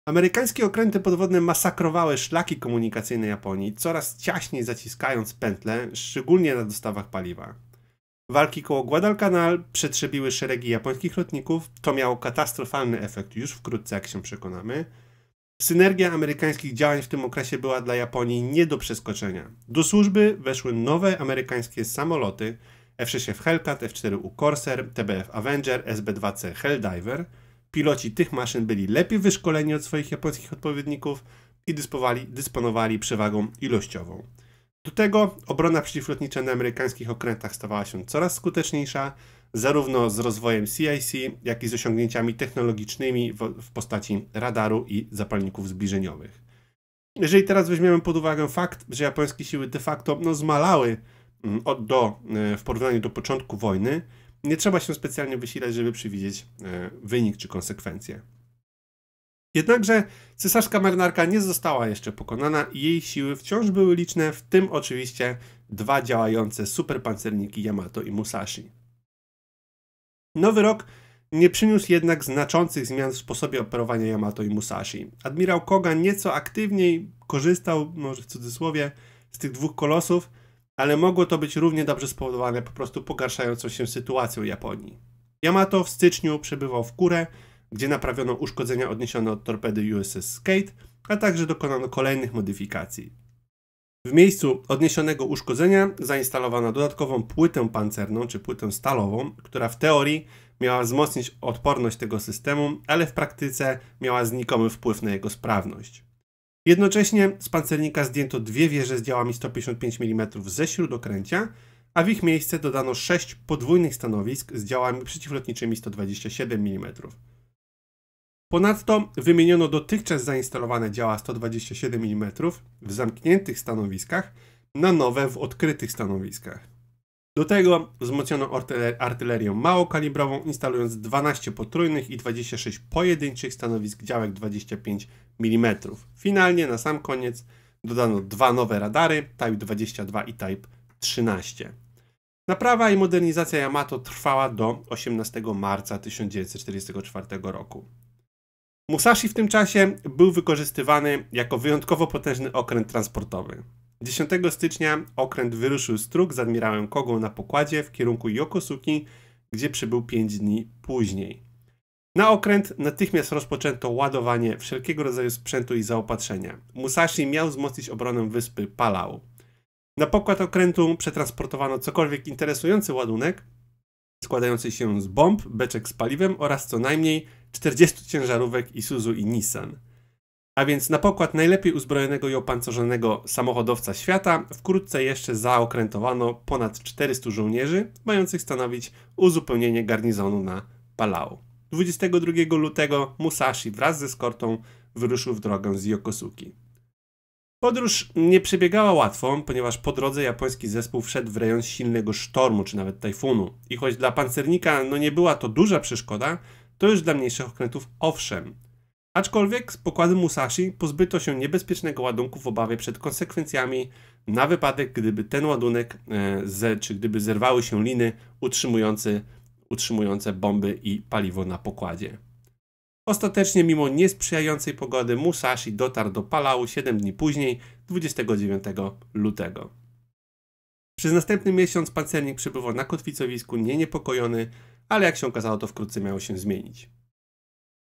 Amerykańskie okręty podwodne masakrowały szlaki komunikacyjne Japonii, coraz ciaśniej zaciskając pętle, szczególnie na dostawach paliwa. Walki koło Guadalcanal przetrzebiły szeregi japońskich lotników, to miało katastrofalny efekt już wkrótce, jak się przekonamy. Synergia amerykańskich działań w tym okresie była dla Japonii nie do przeskoczenia. Do służby weszły nowe amerykańskie samoloty, F6 w Hellcat, F4 u Corsair, TBF Avenger, SB2C Helldiver. Piloci tych maszyn byli lepiej wyszkoleni od swoich japońskich odpowiedników i dysponowali przewagą ilościową. Do tego obrona przeciwlotnicza na amerykańskich okrętach stawała się coraz skuteczniejsza, zarówno z rozwojem CIC, jak i z osiągnięciami technologicznymi w, postaci radaru i zapalników zbliżeniowych. Jeżeli teraz weźmiemy pod uwagę fakt, że japońskie siły de facto no, zmalały Mm, do, e, w porównaniu do początku wojny, nie trzeba się specjalnie wysilać, żeby przewidzieć e, wynik czy konsekwencje. Jednakże cesarska marynarka nie została jeszcze pokonana i jej siły wciąż były liczne, w tym oczywiście dwa działające superpancerniki Yamato i Musashi. Nowy rok nie przyniósł jednak znaczących zmian w sposobie operowania Yamato i Musashi. Admirał Koga nieco aktywniej korzystał, może w cudzysłowie, z tych dwóch kolosów, ale mogło to być równie dobrze spowodowane po prostu pogarszającą się sytuacją Japonii. Yamato w styczniu przebywał w Kurę, gdzie naprawiono uszkodzenia odniesione od torpedy USS Skate, a także dokonano kolejnych modyfikacji. W miejscu odniesionego uszkodzenia zainstalowano dodatkową płytę pancerną czy płytę stalową, która w teorii miała wzmocnić odporność tego systemu, ale w praktyce miała znikomy wpływ na jego sprawność. Jednocześnie z pancernika zdjęto dwie wieże z działami 155 mm ze śródokręcia, a w ich miejsce dodano sześć podwójnych stanowisk z działami przeciwlotniczymi 127 mm. Ponadto wymieniono dotychczas zainstalowane działa 127 mm w zamkniętych stanowiskach na nowe w odkrytych stanowiskach. Do tego wzmocniono artylerią małokalibrową, instalując 12 potrójnych i 26 pojedynczych stanowisk działek 25 mm. Finalnie na sam koniec dodano dwa nowe radary Type 22 i Type 13. Naprawa i modernizacja Yamato trwała do 18 marca 1944 roku. Musashi w tym czasie był wykorzystywany jako wyjątkowo potężny okręt transportowy. 10 stycznia okręt wyruszył z truk z admirałem Kogą na pokładzie w kierunku Yokosuki, gdzie przybył 5 dni później. Na okręt natychmiast rozpoczęto ładowanie wszelkiego rodzaju sprzętu i zaopatrzenia. Musashi miał wzmocnić obronę wyspy Palau. Na pokład okrętu przetransportowano cokolwiek interesujący ładunek, składający się z bomb, beczek z paliwem oraz co najmniej 40 ciężarówek Isuzu i Nissan. A więc na pokład najlepiej uzbrojonego i opancerzonego samochodowca świata wkrótce jeszcze zaokrętowano ponad 400 żołnierzy, mających stanowić uzupełnienie garnizonu na Palau. 22 lutego Musashi wraz ze skortą wyruszył w drogę z Yokosuki. Podróż nie przebiegała łatwo, ponieważ po drodze japoński zespół wszedł w rejon silnego sztormu czy nawet tajfunu. I choć dla pancernika no nie była to duża przeszkoda, to już dla mniejszych okrętów owszem – Aczkolwiek z pokładem Musashi pozbyto się niebezpiecznego ładunku w obawie przed konsekwencjami na wypadek, gdyby ten ładunek, e, czy gdyby zerwały się liny utrzymujące, utrzymujące bomby i paliwo na pokładzie. Ostatecznie, mimo niesprzyjającej pogody, Musashi dotarł do Palau 7 dni później, 29 lutego. Przez następny miesiąc pancernik przebywał na kotwicowisku nie niepokojony, ale jak się okazało, to wkrótce miało się zmienić.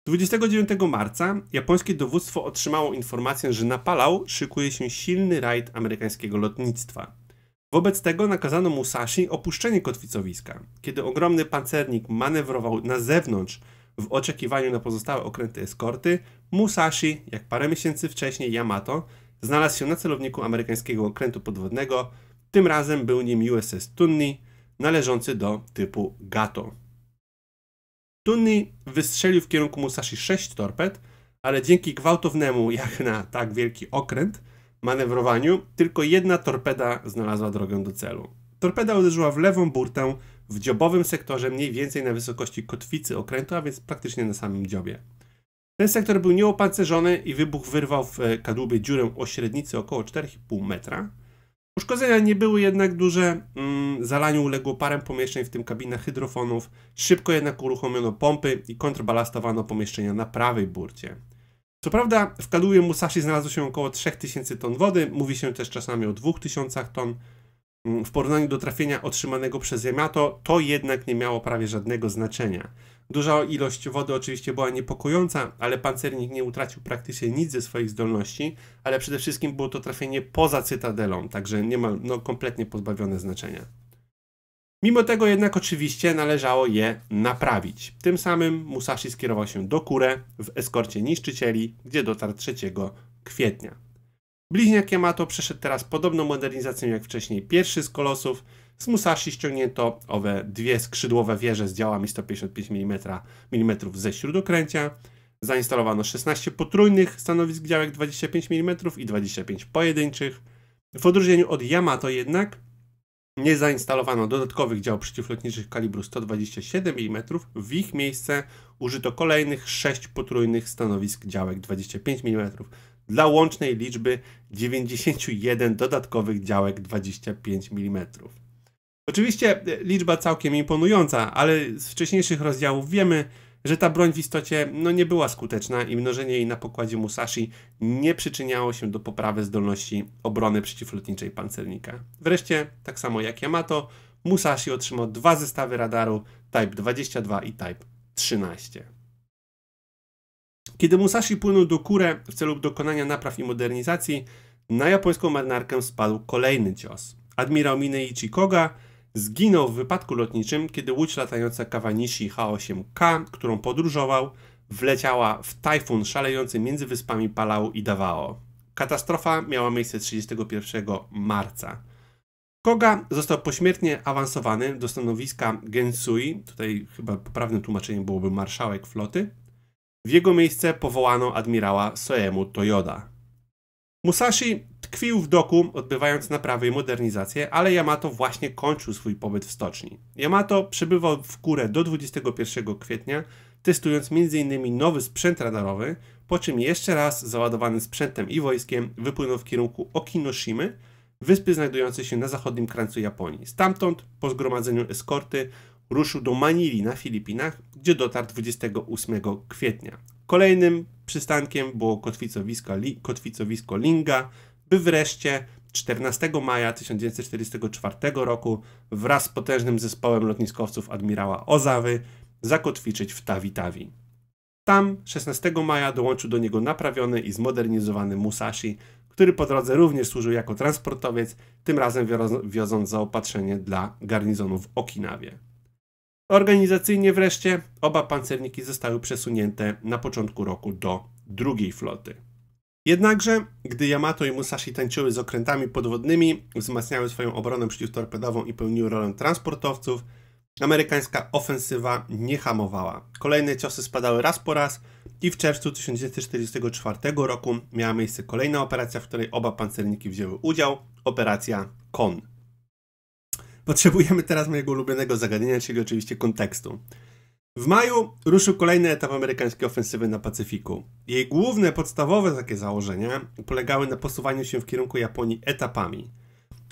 29 marca japońskie dowództwo otrzymało informację, że na Palau szykuje się silny rajd amerykańskiego lotnictwa. Wobec tego nakazano Musashi opuszczenie kotwicowiska. Kiedy ogromny pancernik manewrował na zewnątrz w oczekiwaniu na pozostałe okręty eskorty, Musashi, jak parę miesięcy wcześniej Yamato, znalazł się na celowniku amerykańskiego okrętu podwodnego. Tym razem był nim USS Tunni, należący do typu Gato. Tunni wystrzelił w kierunku Musashi 6 torped, ale dzięki gwałtownemu, jak na tak wielki okręt, manewrowaniu, tylko jedna torpeda znalazła drogę do celu. Torpeda uderzyła w lewą burtę w dziobowym sektorze mniej więcej na wysokości kotwicy okrętu, a więc praktycznie na samym dziobie. Ten sektor był nieopancerzony i wybuch wyrwał w e, kadłubie dziurę o średnicy około 4,5 metra. Uszkodzenia nie były jednak duże, mm, zalaniu uległo parę pomieszczeń, w tym kabina hydrofonów. Szybko jednak uruchomiono pompy i kontrbalastowano pomieszczenia na prawej burcie. Co prawda w kadłubie Musashi znalazło się około 3000 ton wody, mówi się też czasami o 2000 ton. Mm, w porównaniu do trafienia otrzymanego przez Yamato, to jednak nie miało prawie żadnego znaczenia. Duża ilość wody oczywiście była niepokojąca, ale pancernik nie utracił praktycznie nic ze swoich zdolności, ale przede wszystkim było to trafienie poza cytadelą, także niemal no, kompletnie pozbawione znaczenia. Mimo tego jednak oczywiście należało je naprawić. Tym samym Musashi skierował się do Kure w eskorcie niszczycieli, gdzie dotarł 3 kwietnia. Bliźniak Yamato przeszedł teraz podobną modernizację jak wcześniej pierwszy z kolosów, z Musashi ściągnięto owe dwie skrzydłowe wieże z działami 155 mm, mm ze śródokręcia. Zainstalowano 16 potrójnych stanowisk działek 25 mm i 25 pojedynczych. W odróżnieniu od Yamato jednak nie zainstalowano dodatkowych dział przeciwlotniczych kalibru 127 mm, w ich miejsce użyto kolejnych 6 potrójnych stanowisk działek 25 mm dla łącznej liczby 91 dodatkowych działek 25 mm. Oczywiście e, liczba całkiem imponująca, ale z wcześniejszych rozdziałów wiemy, że ta broń w istocie no, nie była skuteczna i mnożenie jej na pokładzie Musashi nie przyczyniało się do poprawy zdolności obrony przeciwlotniczej pancernika. Wreszcie, tak samo jak Yamato, Musashi otrzymał dwa zestawy radaru Type 22 i Type 13. Kiedy Musashi płynął do Kure w celu dokonania napraw i modernizacji, na japońską marynarkę spadł kolejny cios. Admirał Mineichi Koga Zginął w wypadku lotniczym, kiedy łódź latająca Kawanishi H8K, którą podróżował, wleciała w tajfun szalejący między wyspami Palau i Davao. Katastrofa miała miejsce 31 marca. Koga został pośmiertnie awansowany do stanowiska Gensui, tutaj chyba poprawnym tłumaczeniem byłoby marszałek floty. W jego miejsce powołano admirała Soemu Toyoda. Musashi Tkwił w doku, odbywając naprawy i modernizację, ale Yamato właśnie kończył swój pobyt w stoczni. Yamato przebywał w górę do 21 kwietnia, testując m.in. nowy sprzęt radarowy, po czym jeszcze raz załadowany sprzętem i wojskiem wypłynął w kierunku Okinoshimy, wyspy znajdującej się na zachodnim krańcu Japonii. Stamtąd, po zgromadzeniu eskorty, ruszył do Manili na Filipinach, gdzie dotarł 28 kwietnia. Kolejnym przystankiem było kotwicowisko, li, kotwicowisko Linga, by wreszcie 14 maja 1944 roku wraz z potężnym zespołem lotniskowców admirała Ozawy zakotwiczyć w Tawi-Tawi. Tam 16 maja dołączył do niego naprawiony i zmodernizowany Musashi, który po drodze również służył jako transportowiec, tym razem wioząc zaopatrzenie dla garnizonu w Okinawie. Organizacyjnie wreszcie oba pancerniki zostały przesunięte na początku roku do drugiej floty. Jednakże, gdy Yamato i Musashi tańczyły z okrętami podwodnymi, wzmacniały swoją obronę przeciwtorpedową i pełniły rolę transportowców, amerykańska ofensywa nie hamowała. Kolejne ciosy spadały raz po raz i w czerwcu 1944 roku miała miejsce kolejna operacja, w której oba pancerniki wzięły udział, operacja KON. Potrzebujemy teraz mojego ulubionego zagadnienia, czyli oczywiście kontekstu. W maju ruszył kolejny etap amerykańskiej ofensywy na Pacyfiku. Jej główne, podstawowe takie założenia polegały na posuwaniu się w kierunku Japonii etapami.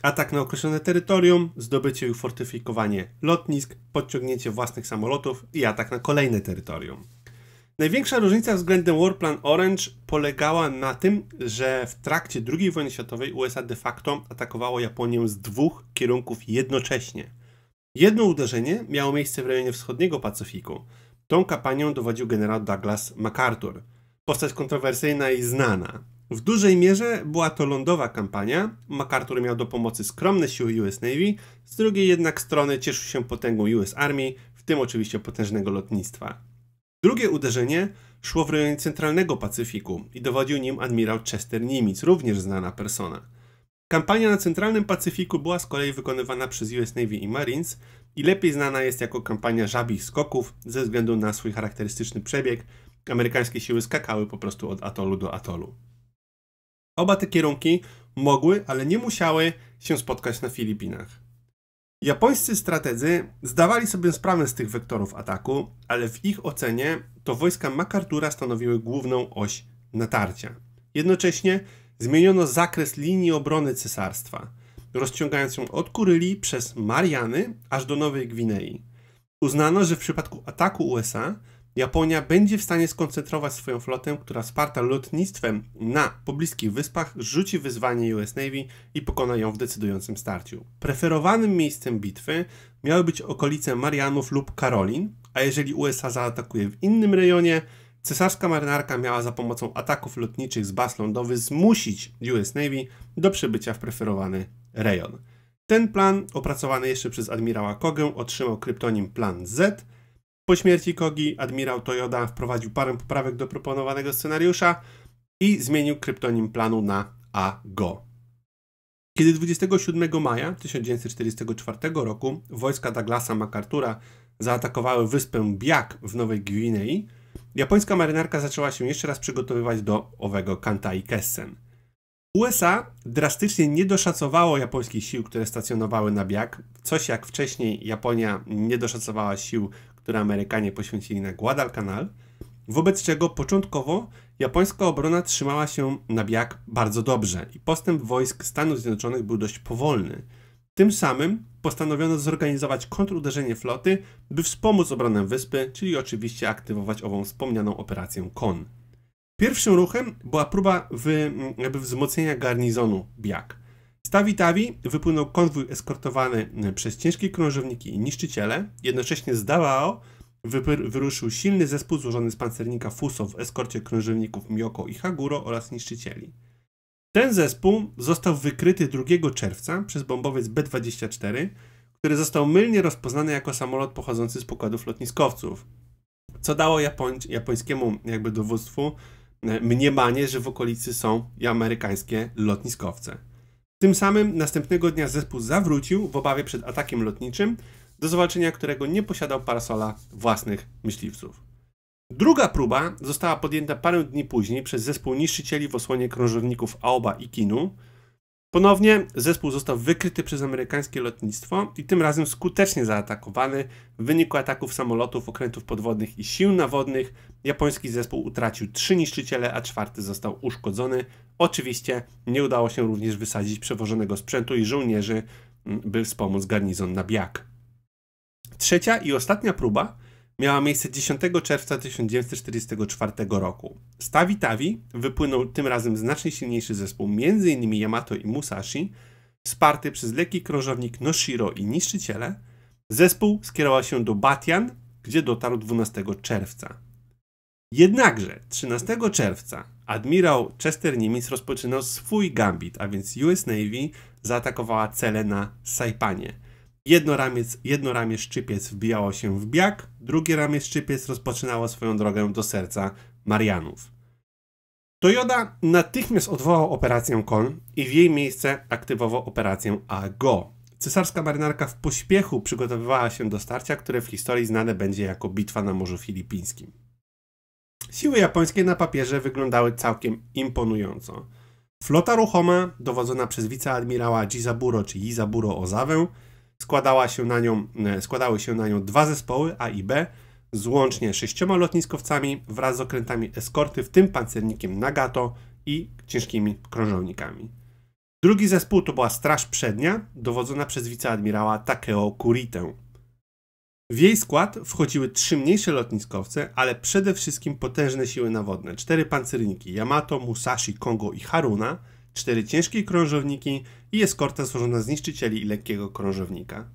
Atak na określone terytorium, zdobycie i fortyfikowanie lotnisk, podciągnięcie własnych samolotów i atak na kolejne terytorium. Największa różnica względem Warplan Orange polegała na tym, że w trakcie II wojny światowej USA de facto atakowało Japonię z dwóch kierunków jednocześnie – Jedno uderzenie miało miejsce w rejonie wschodniego Pacyfiku. Tą kampanią dowodził generał Douglas MacArthur. Postać kontrowersyjna i znana. W dużej mierze była to lądowa kampania. MacArthur miał do pomocy skromne siły US Navy, z drugiej jednak strony cieszył się potęgą US Army, w tym oczywiście potężnego lotnictwa. Drugie uderzenie szło w rejonie centralnego Pacyfiku i dowodził nim admirał Chester Nimitz, również znana persona. Kampania na centralnym Pacyfiku była z kolei wykonywana przez US Navy i Marines i lepiej znana jest jako kampania żabich skoków ze względu na swój charakterystyczny przebieg. Amerykańskie siły skakały po prostu od atolu do atolu. Oba te kierunki mogły, ale nie musiały się spotkać na Filipinach. Japońscy strategzy zdawali sobie sprawę z tych wektorów ataku, ale w ich ocenie to wojska MacArthur'a stanowiły główną oś natarcia. Jednocześnie zmieniono zakres linii obrony cesarstwa, rozciągając ją od Kuryli przez Mariany aż do Nowej Gwinei. Uznano, że w przypadku ataku USA Japonia będzie w stanie skoncentrować swoją flotę, która wsparta lotnictwem na pobliskich wyspach rzuci wyzwanie US Navy i pokona ją w decydującym starciu. Preferowanym miejscem bitwy miały być okolice Marianów lub Karolin, a jeżeli USA zaatakuje w innym rejonie, Cesarska marynarka miała za pomocą ataków lotniczych z baz lądowych zmusić US Navy do przebycia w preferowany rejon. Ten plan, opracowany jeszcze przez admirała Kogę, otrzymał kryptonim Plan Z. Po śmierci Kogi admirał Toyoda wprowadził parę poprawek do proponowanego scenariusza i zmienił kryptonim planu na AGO. Kiedy 27 maja 1944 roku wojska Douglasa MacArthur'a zaatakowały wyspę Biak w Nowej Gwinei, Japońska marynarka zaczęła się jeszcze raz przygotowywać do owego Kantai Kessen. USA drastycznie nie doszacowało japońskich sił, które stacjonowały na Biak, coś jak wcześniej Japonia nie doszacowała sił, które Amerykanie poświęcili na Guadalcanal, wobec czego początkowo japońska obrona trzymała się na Biak bardzo dobrze i postęp wojsk Stanów Zjednoczonych był dość powolny. Tym samym postanowiono zorganizować kontruderzenie floty, by wspomóc obronę wyspy, czyli oczywiście aktywować ową wspomnianą operację KON. Pierwszym ruchem była próba wy, jakby wzmocnienia garnizonu Biak. Z Tawi Tawi wypłynął konwój eskortowany przez ciężkie krążowniki i niszczyciele. Jednocześnie z Dawao wyruszył silny zespół złożony z pancernika Fuso w eskorcie krążowników Mioko i Haguro oraz niszczycieli. Ten zespół został wykryty 2 czerwca przez bombowiec B-24, który został mylnie rozpoznany jako samolot pochodzący z pokładów lotniskowców, co dało Japoń- japońskiemu jakby dowództwu e, mniemanie, że w okolicy są amerykańskie lotniskowce. Tym samym następnego dnia zespół zawrócił w obawie przed atakiem lotniczym, do zobaczenia którego nie posiadał parasola własnych myśliwców. Druga próba została podjęta parę dni później przez zespół niszczycieli w osłonie krążowników Aoba i Kinu. Ponownie zespół został wykryty przez amerykańskie lotnictwo i tym razem skutecznie zaatakowany. W wyniku ataków samolotów, okrętów podwodnych i sił nawodnych japoński zespół utracił trzy niszczyciele, a czwarty został uszkodzony. Oczywiście nie udało się również wysadzić przewożonego sprzętu i żołnierzy, mm, by wspomóc garnizon na Biak. Trzecia i ostatnia próba miała miejsce 10 czerwca 1944 roku. Z Tawi Tawi wypłynął tym razem znacznie silniejszy zespół, m.in. Yamato i Musashi, wsparty przez lekki krążownik Noshiro i niszczyciele. Zespół skierował się do Batian, gdzie dotarł 12 czerwca. Jednakże 13 czerwca admirał Chester Nimitz rozpoczynał swój gambit, a więc US Navy zaatakowała cele na Saipanie – Jedno ramię, jedno ramię szczypiec wbijało się w biak, drugie ramię szczypiec rozpoczynało swoją drogę do serca Marianów. Toyoda natychmiast odwołał operację Kon i w jej miejsce aktywował operację AGO. Cesarska marynarka w pośpiechu przygotowywała się do starcia, które w historii znane będzie jako bitwa na Morzu Filipińskim. Siły japońskie na papierze wyglądały całkiem imponująco. Flota ruchoma, dowodzona przez wiceadmirała Jizaburo czy Izaburo Ozawę, Składała się na nią, e, składały się na nią dwa zespoły A i B z łącznie sześcioma lotniskowcami wraz z okrętami eskorty, w tym pancernikiem Nagato i ciężkimi krążownikami. Drugi zespół to była Straż Przednia, dowodzona przez wiceadmirała Takeo Kuritę. W jej skład wchodziły trzy mniejsze lotniskowce, ale przede wszystkim potężne siły nawodne. Cztery pancerniki Yamato, Musashi, Kongo i Haruna – cztery ciężkie krążowniki i eskorta złożona z niszczycieli i lekkiego krążownika.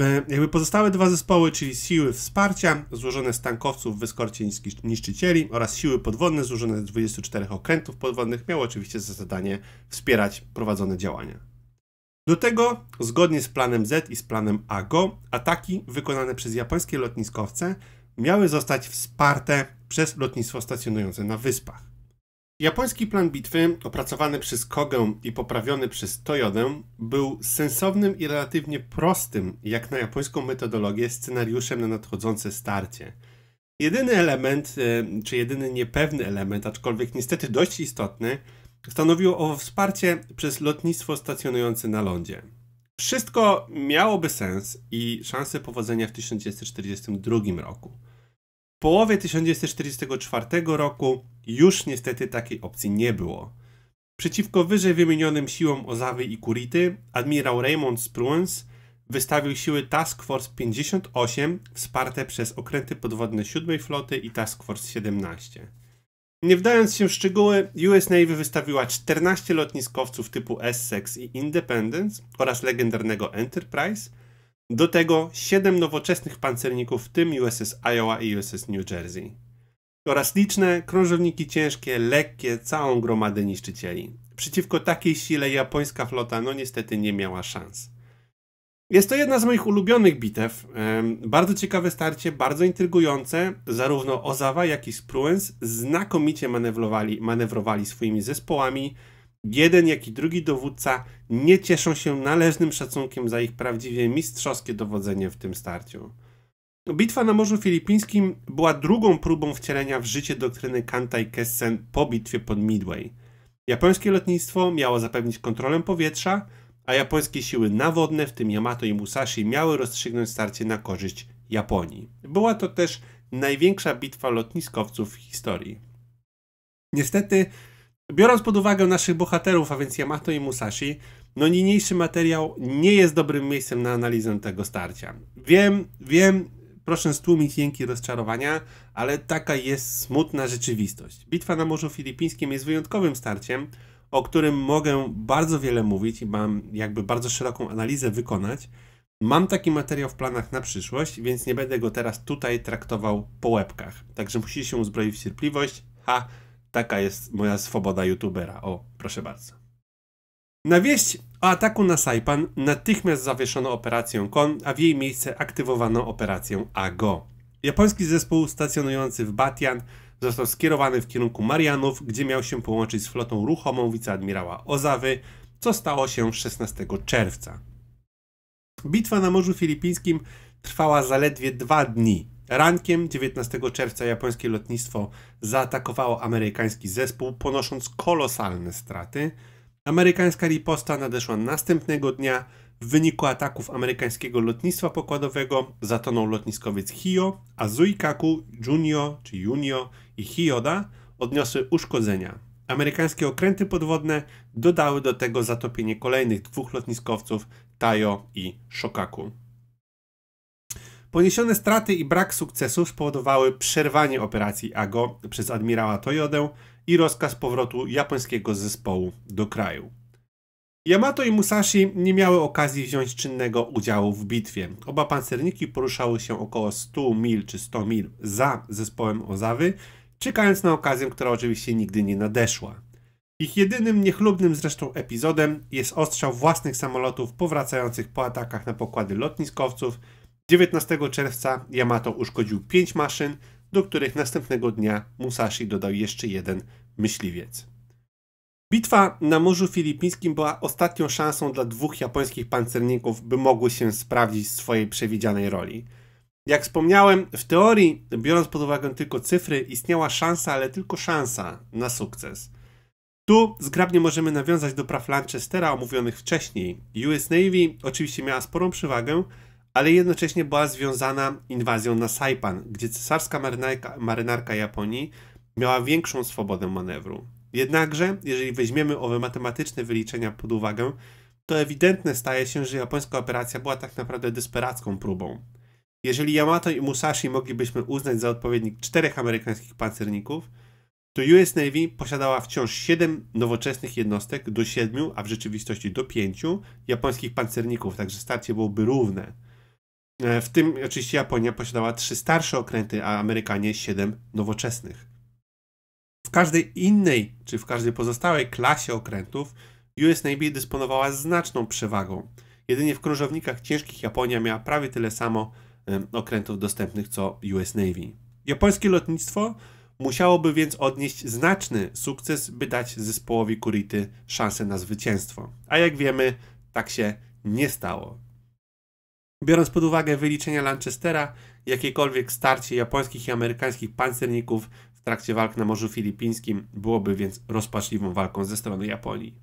E, jakby pozostałe dwa zespoły, czyli siły wsparcia złożone z tankowców w eskorcie niszczycieli oraz siły podwodne złożone z 24 okrętów podwodnych miały oczywiście za zadanie wspierać prowadzone działania. Do tego, zgodnie z planem Z i z planem AGO, ataki wykonane przez japońskie lotniskowce miały zostać wsparte przez lotnictwo stacjonujące na wyspach. Japoński plan bitwy, opracowany przez Kogę i poprawiony przez Toyodę, był sensownym i relatywnie prostym, jak na japońską metodologię, scenariuszem na nadchodzące starcie. Jedyny element, e, czy jedyny niepewny element, aczkolwiek niestety dość istotny, stanowiło owo wsparcie przez lotnictwo stacjonujące na lądzie. Wszystko miałoby sens i szanse powodzenia w 1942 roku połowie 1944 roku już niestety takiej opcji nie było. Przeciwko wyżej wymienionym siłom Ozawy i Kurity admirał Raymond Spruance wystawił siły Task Force 58 wsparte przez okręty podwodne 7 floty i Task Force 17. Nie wdając się w szczegóły, US Navy wystawiła 14 lotniskowców typu Essex i Independence oraz legendarnego Enterprise – do tego 7 nowoczesnych pancerników, w tym USS Iowa i USS New Jersey. Oraz liczne krążowniki ciężkie, lekkie, całą gromadę niszczycieli. Przeciwko takiej sile japońska flota no niestety nie miała szans. Jest to jedna z moich ulubionych bitew. Bardzo ciekawe starcie, bardzo intrygujące. Zarówno Ozawa, jak i Spruens znakomicie manewrowali, manewrowali swoimi zespołami jeden, jak i drugi dowódca nie cieszą się należnym szacunkiem za ich prawdziwie mistrzowskie dowodzenie w tym starciu. Bitwa na Morzu Filipińskim była drugą próbą wcielenia w życie doktryny Kantai Kessen po bitwie pod Midway. Japońskie lotnictwo miało zapewnić kontrolę powietrza, a japońskie siły nawodne, w tym Yamato i Musashi, miały rozstrzygnąć starcie na korzyść Japonii. Była to też największa bitwa lotniskowców w historii. Niestety, Biorąc pod uwagę naszych bohaterów, a więc Yamato i Musashi, no niniejszy materiał nie jest dobrym miejscem na analizę tego starcia. Wiem, wiem, proszę stłumić jęki rozczarowania, ale taka jest smutna rzeczywistość. Bitwa na Morzu Filipińskim jest wyjątkowym starciem, o którym mogę bardzo wiele mówić i mam jakby bardzo szeroką analizę wykonać. Mam taki materiał w planach na przyszłość, więc nie będę go teraz tutaj traktował po łebkach. Także musicie się uzbroić w cierpliwość. Ha! Taka jest moja swoboda youtubera. O, proszę bardzo. Na wieść o ataku na Saipan natychmiast zawieszono operację KON, a w jej miejsce aktywowano operację AGO. Japoński zespół stacjonujący w Batian został skierowany w kierunku Marianów, gdzie miał się połączyć z flotą ruchomą wiceadmirała Ozawy, co stało się 16 czerwca. Bitwa na Morzu Filipińskim trwała zaledwie dwa dni, Rankiem 19 czerwca japońskie lotnictwo zaatakowało amerykański zespół, ponosząc kolosalne straty. Amerykańska riposta nadeszła następnego dnia. W wyniku ataków amerykańskiego lotnictwa pokładowego zatonął lotniskowiec Hio, a Zuikaku, Junio czy Junio i Hioda odniosły uszkodzenia. Amerykańskie okręty podwodne dodały do tego zatopienie kolejnych dwóch lotniskowców Tayo i Shokaku. Poniesione straty i brak sukcesów spowodowały przerwanie operacji AGO przez admirała Toyodę i rozkaz powrotu japońskiego zespołu do kraju. Yamato i Musashi nie miały okazji wziąć czynnego udziału w bitwie. Oba pancerniki poruszały się około 100 mil czy 100 mil za zespołem Ozawy, czekając na okazję, która oczywiście nigdy nie nadeszła. Ich jedynym niechlubnym zresztą epizodem jest ostrzał własnych samolotów powracających po atakach na pokłady lotniskowców – 19 czerwca Yamato uszkodził 5 maszyn, do których następnego dnia Musashi dodał jeszcze jeden myśliwiec. Bitwa na Morzu Filipińskim była ostatnią szansą dla dwóch japońskich pancerników, by mogły się sprawdzić w swojej przewidzianej roli. Jak wspomniałem, w teorii, biorąc pod uwagę tylko cyfry, istniała szansa, ale tylko szansa na sukces. Tu zgrabnie możemy nawiązać do praw Lanchestera omówionych wcześniej. US Navy oczywiście miała sporą przewagę, ale jednocześnie była związana inwazją na Saipan, gdzie cesarska marynarka, marynarka Japonii miała większą swobodę manewru. Jednakże, jeżeli weźmiemy owe matematyczne wyliczenia pod uwagę, to ewidentne staje się, że japońska operacja była tak naprawdę desperacką próbą. Jeżeli Yamato i Musashi moglibyśmy uznać za odpowiednik czterech amerykańskich pancerników, to US Navy posiadała wciąż 7 nowoczesnych jednostek do 7, a w rzeczywistości do 5 japońskich pancerników, także starcie byłoby równe. E, w tym oczywiście Japonia posiadała trzy starsze okręty, a Amerykanie siedem nowoczesnych. W każdej innej, czy w każdej pozostałej klasie okrętów US Navy dysponowała znaczną przewagą. Jedynie w krążownikach ciężkich Japonia miała prawie tyle samo e, okrętów dostępnych co US Navy. Japońskie lotnictwo musiałoby więc odnieść znaczny sukces, by dać zespołowi Kurity szansę na zwycięstwo. A jak wiemy, tak się nie stało. Biorąc pod uwagę wyliczenia Lanchestera, jakiekolwiek starcie japońskich i amerykańskich pancerników w trakcie walk na Morzu Filipińskim byłoby więc rozpaczliwą walką ze strony Japonii.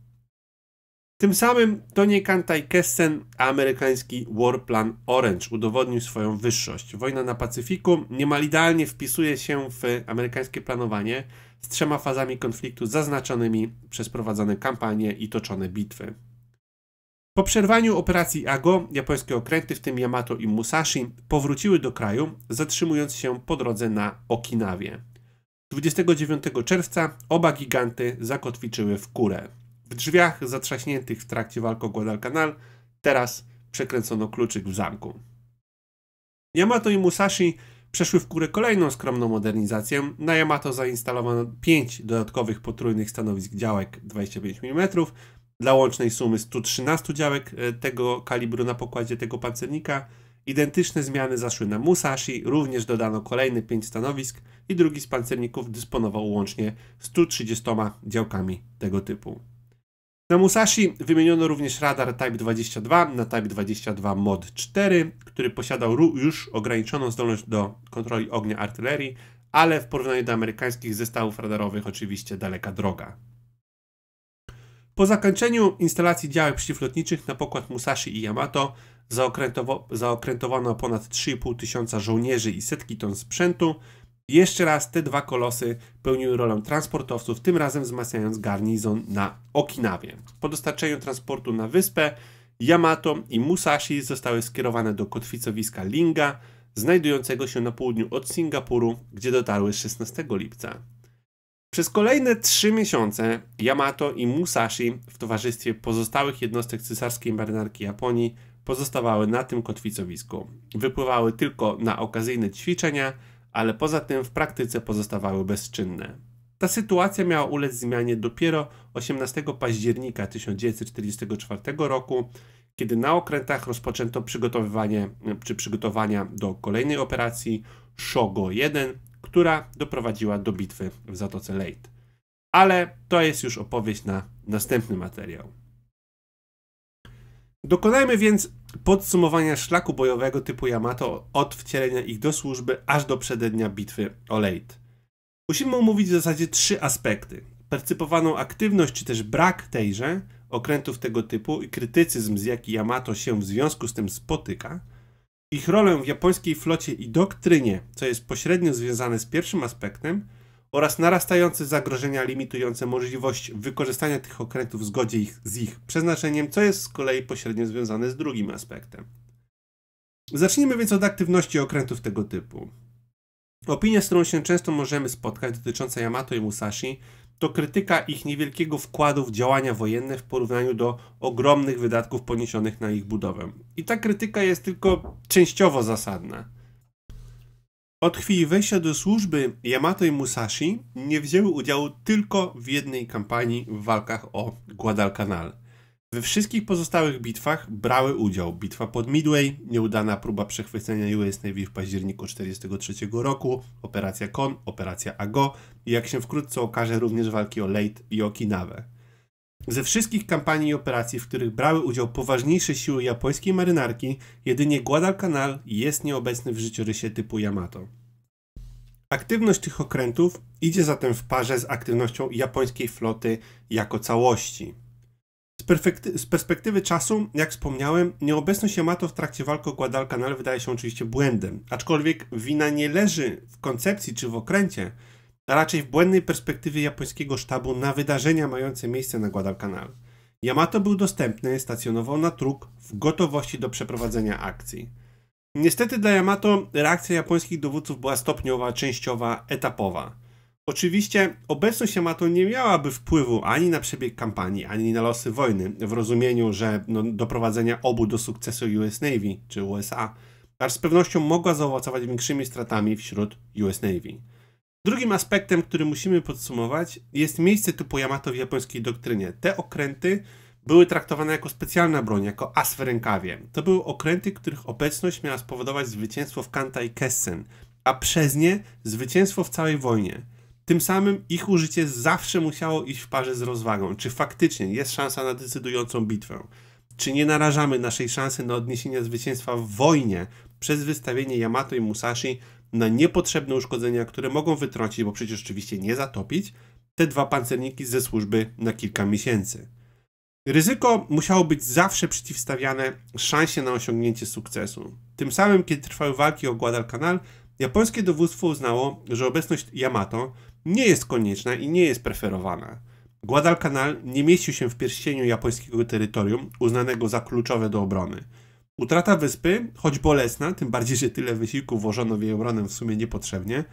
Tym samym Tony Kantai Kessen, a amerykański Warplan Orange udowodnił swoją wyższość. Wojna na Pacyfiku niemal idealnie wpisuje się w amerykańskie planowanie z trzema fazami konfliktu zaznaczonymi przez prowadzone kampanie i toczone bitwy. Po przerwaniu operacji AGO japońskie okręty, w tym Yamato i Musashi, powróciły do kraju, zatrzymując się po drodze na Okinawie. 29 czerwca oba giganty zakotwiczyły w kurę. W drzwiach zatrzaśniętych w trakcie walk o Guadalcanal teraz przekręcono kluczyk w zamku. Yamato i Musashi przeszły w kurę kolejną skromną modernizację. Na Yamato zainstalowano 5 dodatkowych potrójnych stanowisk działek 25 mm, dla łącznej sumy 113 działek e, tego kalibru na pokładzie tego pancernika. Identyczne zmiany zaszły na Musashi, również dodano kolejne 5 stanowisk i drugi z pancerników dysponował łącznie 130 działkami tego typu. Na Musashi wymieniono również radar Type 22 na Type 22 Mod 4, który posiadał już ograniczoną zdolność do kontroli ognia artylerii, ale w porównaniu do amerykańskich zestawów radarowych oczywiście daleka droga. Po zakończeniu instalacji działek przeciwlotniczych na pokład Musashi i Yamato zaokrętowano ponad 3,5 tysiąca żołnierzy i setki ton sprzętu. Jeszcze raz te dwa kolosy pełniły rolę transportowców, tym razem wzmacniając garnizon na Okinawie. Po dostarczeniu transportu na wyspę Yamato i Musashi zostały skierowane do kotwicowiska Linga, znajdującego się na południu od Singapuru, gdzie dotarły 16 lipca. Przez kolejne trzy miesiące Yamato i Musashi w towarzystwie pozostałych jednostek cesarskiej marynarki Japonii pozostawały na tym kotwicowisku. Wypływały tylko na okazyjne ćwiczenia, ale poza tym w praktyce pozostawały bezczynne. Ta sytuacja miała ulec zmianie dopiero 18 października 1944 roku, kiedy na okrętach rozpoczęto przygotowywanie czy przygotowania do kolejnej operacji Shogo 1 która doprowadziła do bitwy w Zatoce Leyte. Ale to jest już opowieść na następny materiał. Dokonajmy więc podsumowania szlaku bojowego typu Yamato od wcielenia ich do służby aż do przedednia bitwy o Leyte. Musimy omówić w zasadzie trzy aspekty. Percypowaną aktywność czy też brak tejże okrętów tego typu i krytycyzm, z jaki Yamato się w związku z tym spotyka – ich rolę w japońskiej flocie i doktrynie, co jest pośrednio związane z pierwszym aspektem, oraz narastające zagrożenia limitujące możliwość wykorzystania tych okrętów w zgodzie ich, z ich przeznaczeniem, co jest z kolei pośrednio związane z drugim aspektem. Zacznijmy więc od aktywności okrętów tego typu. Opinia, z którą się często możemy spotkać dotycząca Yamato i Musashi, to krytyka ich niewielkiego wkładu w działania wojenne w porównaniu do ogromnych wydatków poniesionych na ich budowę. I ta krytyka jest tylko częściowo zasadna. Od chwili wejścia do służby Yamato i Musashi nie wzięły udziału tylko w jednej kampanii w walkach o Guadalcanal. We wszystkich pozostałych bitwach brały udział bitwa pod Midway, nieudana próba przechwycenia US Navy w październiku 1943 roku, operacja Kon, operacja Ago i jak się wkrótce okaże również walki o Leyte i Okinawę. Ze wszystkich kampanii i operacji, w których brały udział poważniejsze siły japońskiej marynarki, jedynie Guadalcanal jest nieobecny w życiorysie typu Yamato. Aktywność tych okrętów idzie zatem w parze z aktywnością japońskiej floty jako całości. Z perspektywy, z perspektywy czasu, jak wspomniałem, nieobecność Yamato w trakcie walki o Guadalcanal wydaje się oczywiście błędem, aczkolwiek wina nie leży w koncepcji czy w okręcie, a raczej w błędnej perspektywie japońskiego sztabu na wydarzenia mające miejsce na Guadalcanal. Yamato był dostępny, stacjonował na truk, w gotowości do przeprowadzenia akcji. Niestety dla Yamato reakcja japońskich dowódców była stopniowa, częściowa, etapowa. Oczywiście obecność Yamato nie miałaby wpływu ani na przebieg kampanii, ani na losy wojny, w rozumieniu, że no, doprowadzenia obu do sukcesu US Navy czy USA, aż z pewnością mogła zaowocować większymi stratami wśród US Navy. Drugim aspektem, który musimy podsumować, jest miejsce typu Yamato w japońskiej doktrynie. Te okręty były traktowane jako specjalna broń, jako as w rękawie. To były okręty, których obecność miała spowodować zwycięstwo w Kanta i Kessen, a przez nie zwycięstwo w całej wojnie. Tym samym ich użycie zawsze musiało iść w parze z rozwagą. Czy faktycznie jest szansa na decydującą bitwę? Czy nie narażamy naszej szansy na odniesienie zwycięstwa w wojnie przez wystawienie Yamato i Musashi na niepotrzebne uszkodzenia, które mogą wytrącić, bo przecież oczywiście nie zatopić, te dwa pancerniki ze służby na kilka miesięcy. Ryzyko musiało być zawsze przeciwstawiane szansie na osiągnięcie sukcesu. Tym samym, kiedy trwały walki o Guadalcanal, japońskie dowództwo uznało, że obecność Yamato nie jest konieczna i nie jest preferowana. Guadalcanal nie mieścił się w pierścieniu japońskiego terytorium uznanego za kluczowe do obrony. Utrata wyspy, choć bolesna, tym bardziej, że tyle wysiłku włożono w jej obronę w sumie niepotrzebnie,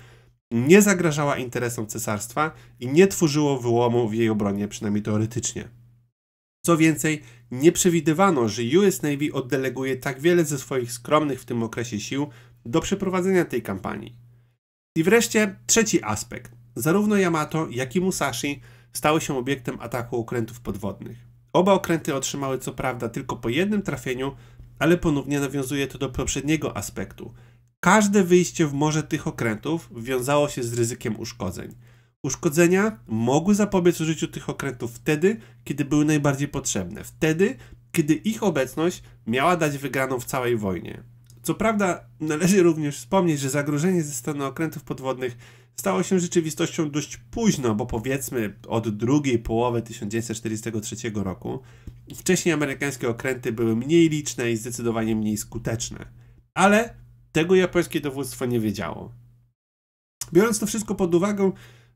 nie zagrażała interesom cesarstwa i nie tworzyło wyłomu w jej obronie, przynajmniej teoretycznie. Co więcej, nie przewidywano, że US Navy oddeleguje tak wiele ze swoich skromnych w tym okresie sił do przeprowadzenia tej kampanii. I wreszcie trzeci aspekt zarówno Yamato, jak i Musashi stały się obiektem ataku okrętów podwodnych. Oba okręty otrzymały co prawda tylko po jednym trafieniu, ale ponownie nawiązuje to do poprzedniego aspektu. Każde wyjście w morze tych okrętów wiązało się z ryzykiem uszkodzeń. Uszkodzenia mogły zapobiec użyciu tych okrętów wtedy, kiedy były najbardziej potrzebne, wtedy, kiedy ich obecność miała dać wygraną w całej wojnie. Co prawda, należy również wspomnieć, że zagrożenie ze strony okrętów podwodnych stało się rzeczywistością dość późno, bo powiedzmy od drugiej połowy 1943 roku. Wcześniej amerykańskie okręty były mniej liczne i zdecydowanie mniej skuteczne. Ale tego japońskie dowództwo nie wiedziało. Biorąc to wszystko pod uwagę,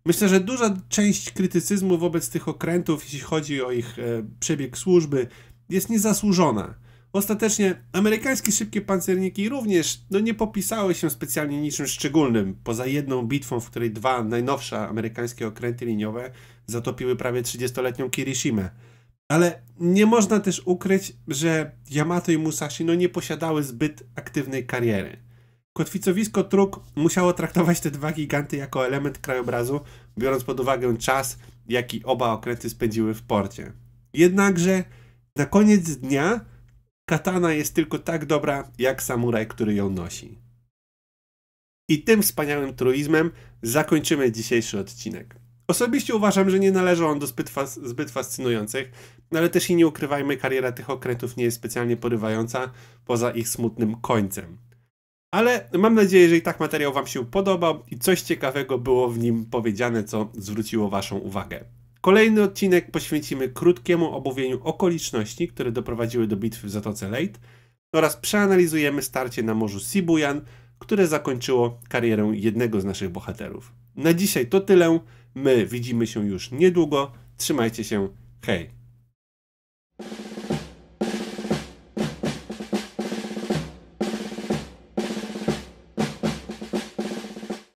myślę, że duża część krytycyzmu wobec tych okrętów, jeśli chodzi o ich e, przebieg służby, jest niezasłużona. Ostatecznie amerykańskie szybkie pancerniki również no, nie popisały się specjalnie niczym szczególnym, poza jedną bitwą, w której dwa najnowsze amerykańskie okręty liniowe zatopiły prawie 30-letnią Kirishimę. Ale nie można też ukryć, że Yamato i Musashi no, nie posiadały zbyt aktywnej kariery. Kotwicowisko Truk musiało traktować te dwa giganty jako element krajobrazu, biorąc pod uwagę czas, jaki oba okręty spędziły w porcie. Jednakże na koniec dnia katana jest tylko tak dobra, jak samuraj, który ją nosi. I tym wspaniałym truizmem zakończymy dzisiejszy odcinek. Osobiście uważam, że nie należy on do zbyt, fas zbyt fascynujących, ale też i nie ukrywajmy, kariera tych okrętów nie jest specjalnie porywająca poza ich smutnym końcem. Ale mam nadzieję, że i tak materiał Wam się podobał i coś ciekawego było w nim powiedziane, co zwróciło Waszą uwagę. Kolejny odcinek poświęcimy krótkiemu omówieniu okoliczności, które doprowadziły do bitwy w Zatoce Leyte oraz przeanalizujemy starcie na Morzu Sibuyan, które zakończyło karierę jednego z naszych bohaterów. Na dzisiaj to tyle. My widzimy się już niedługo. Trzymajcie się. Hej!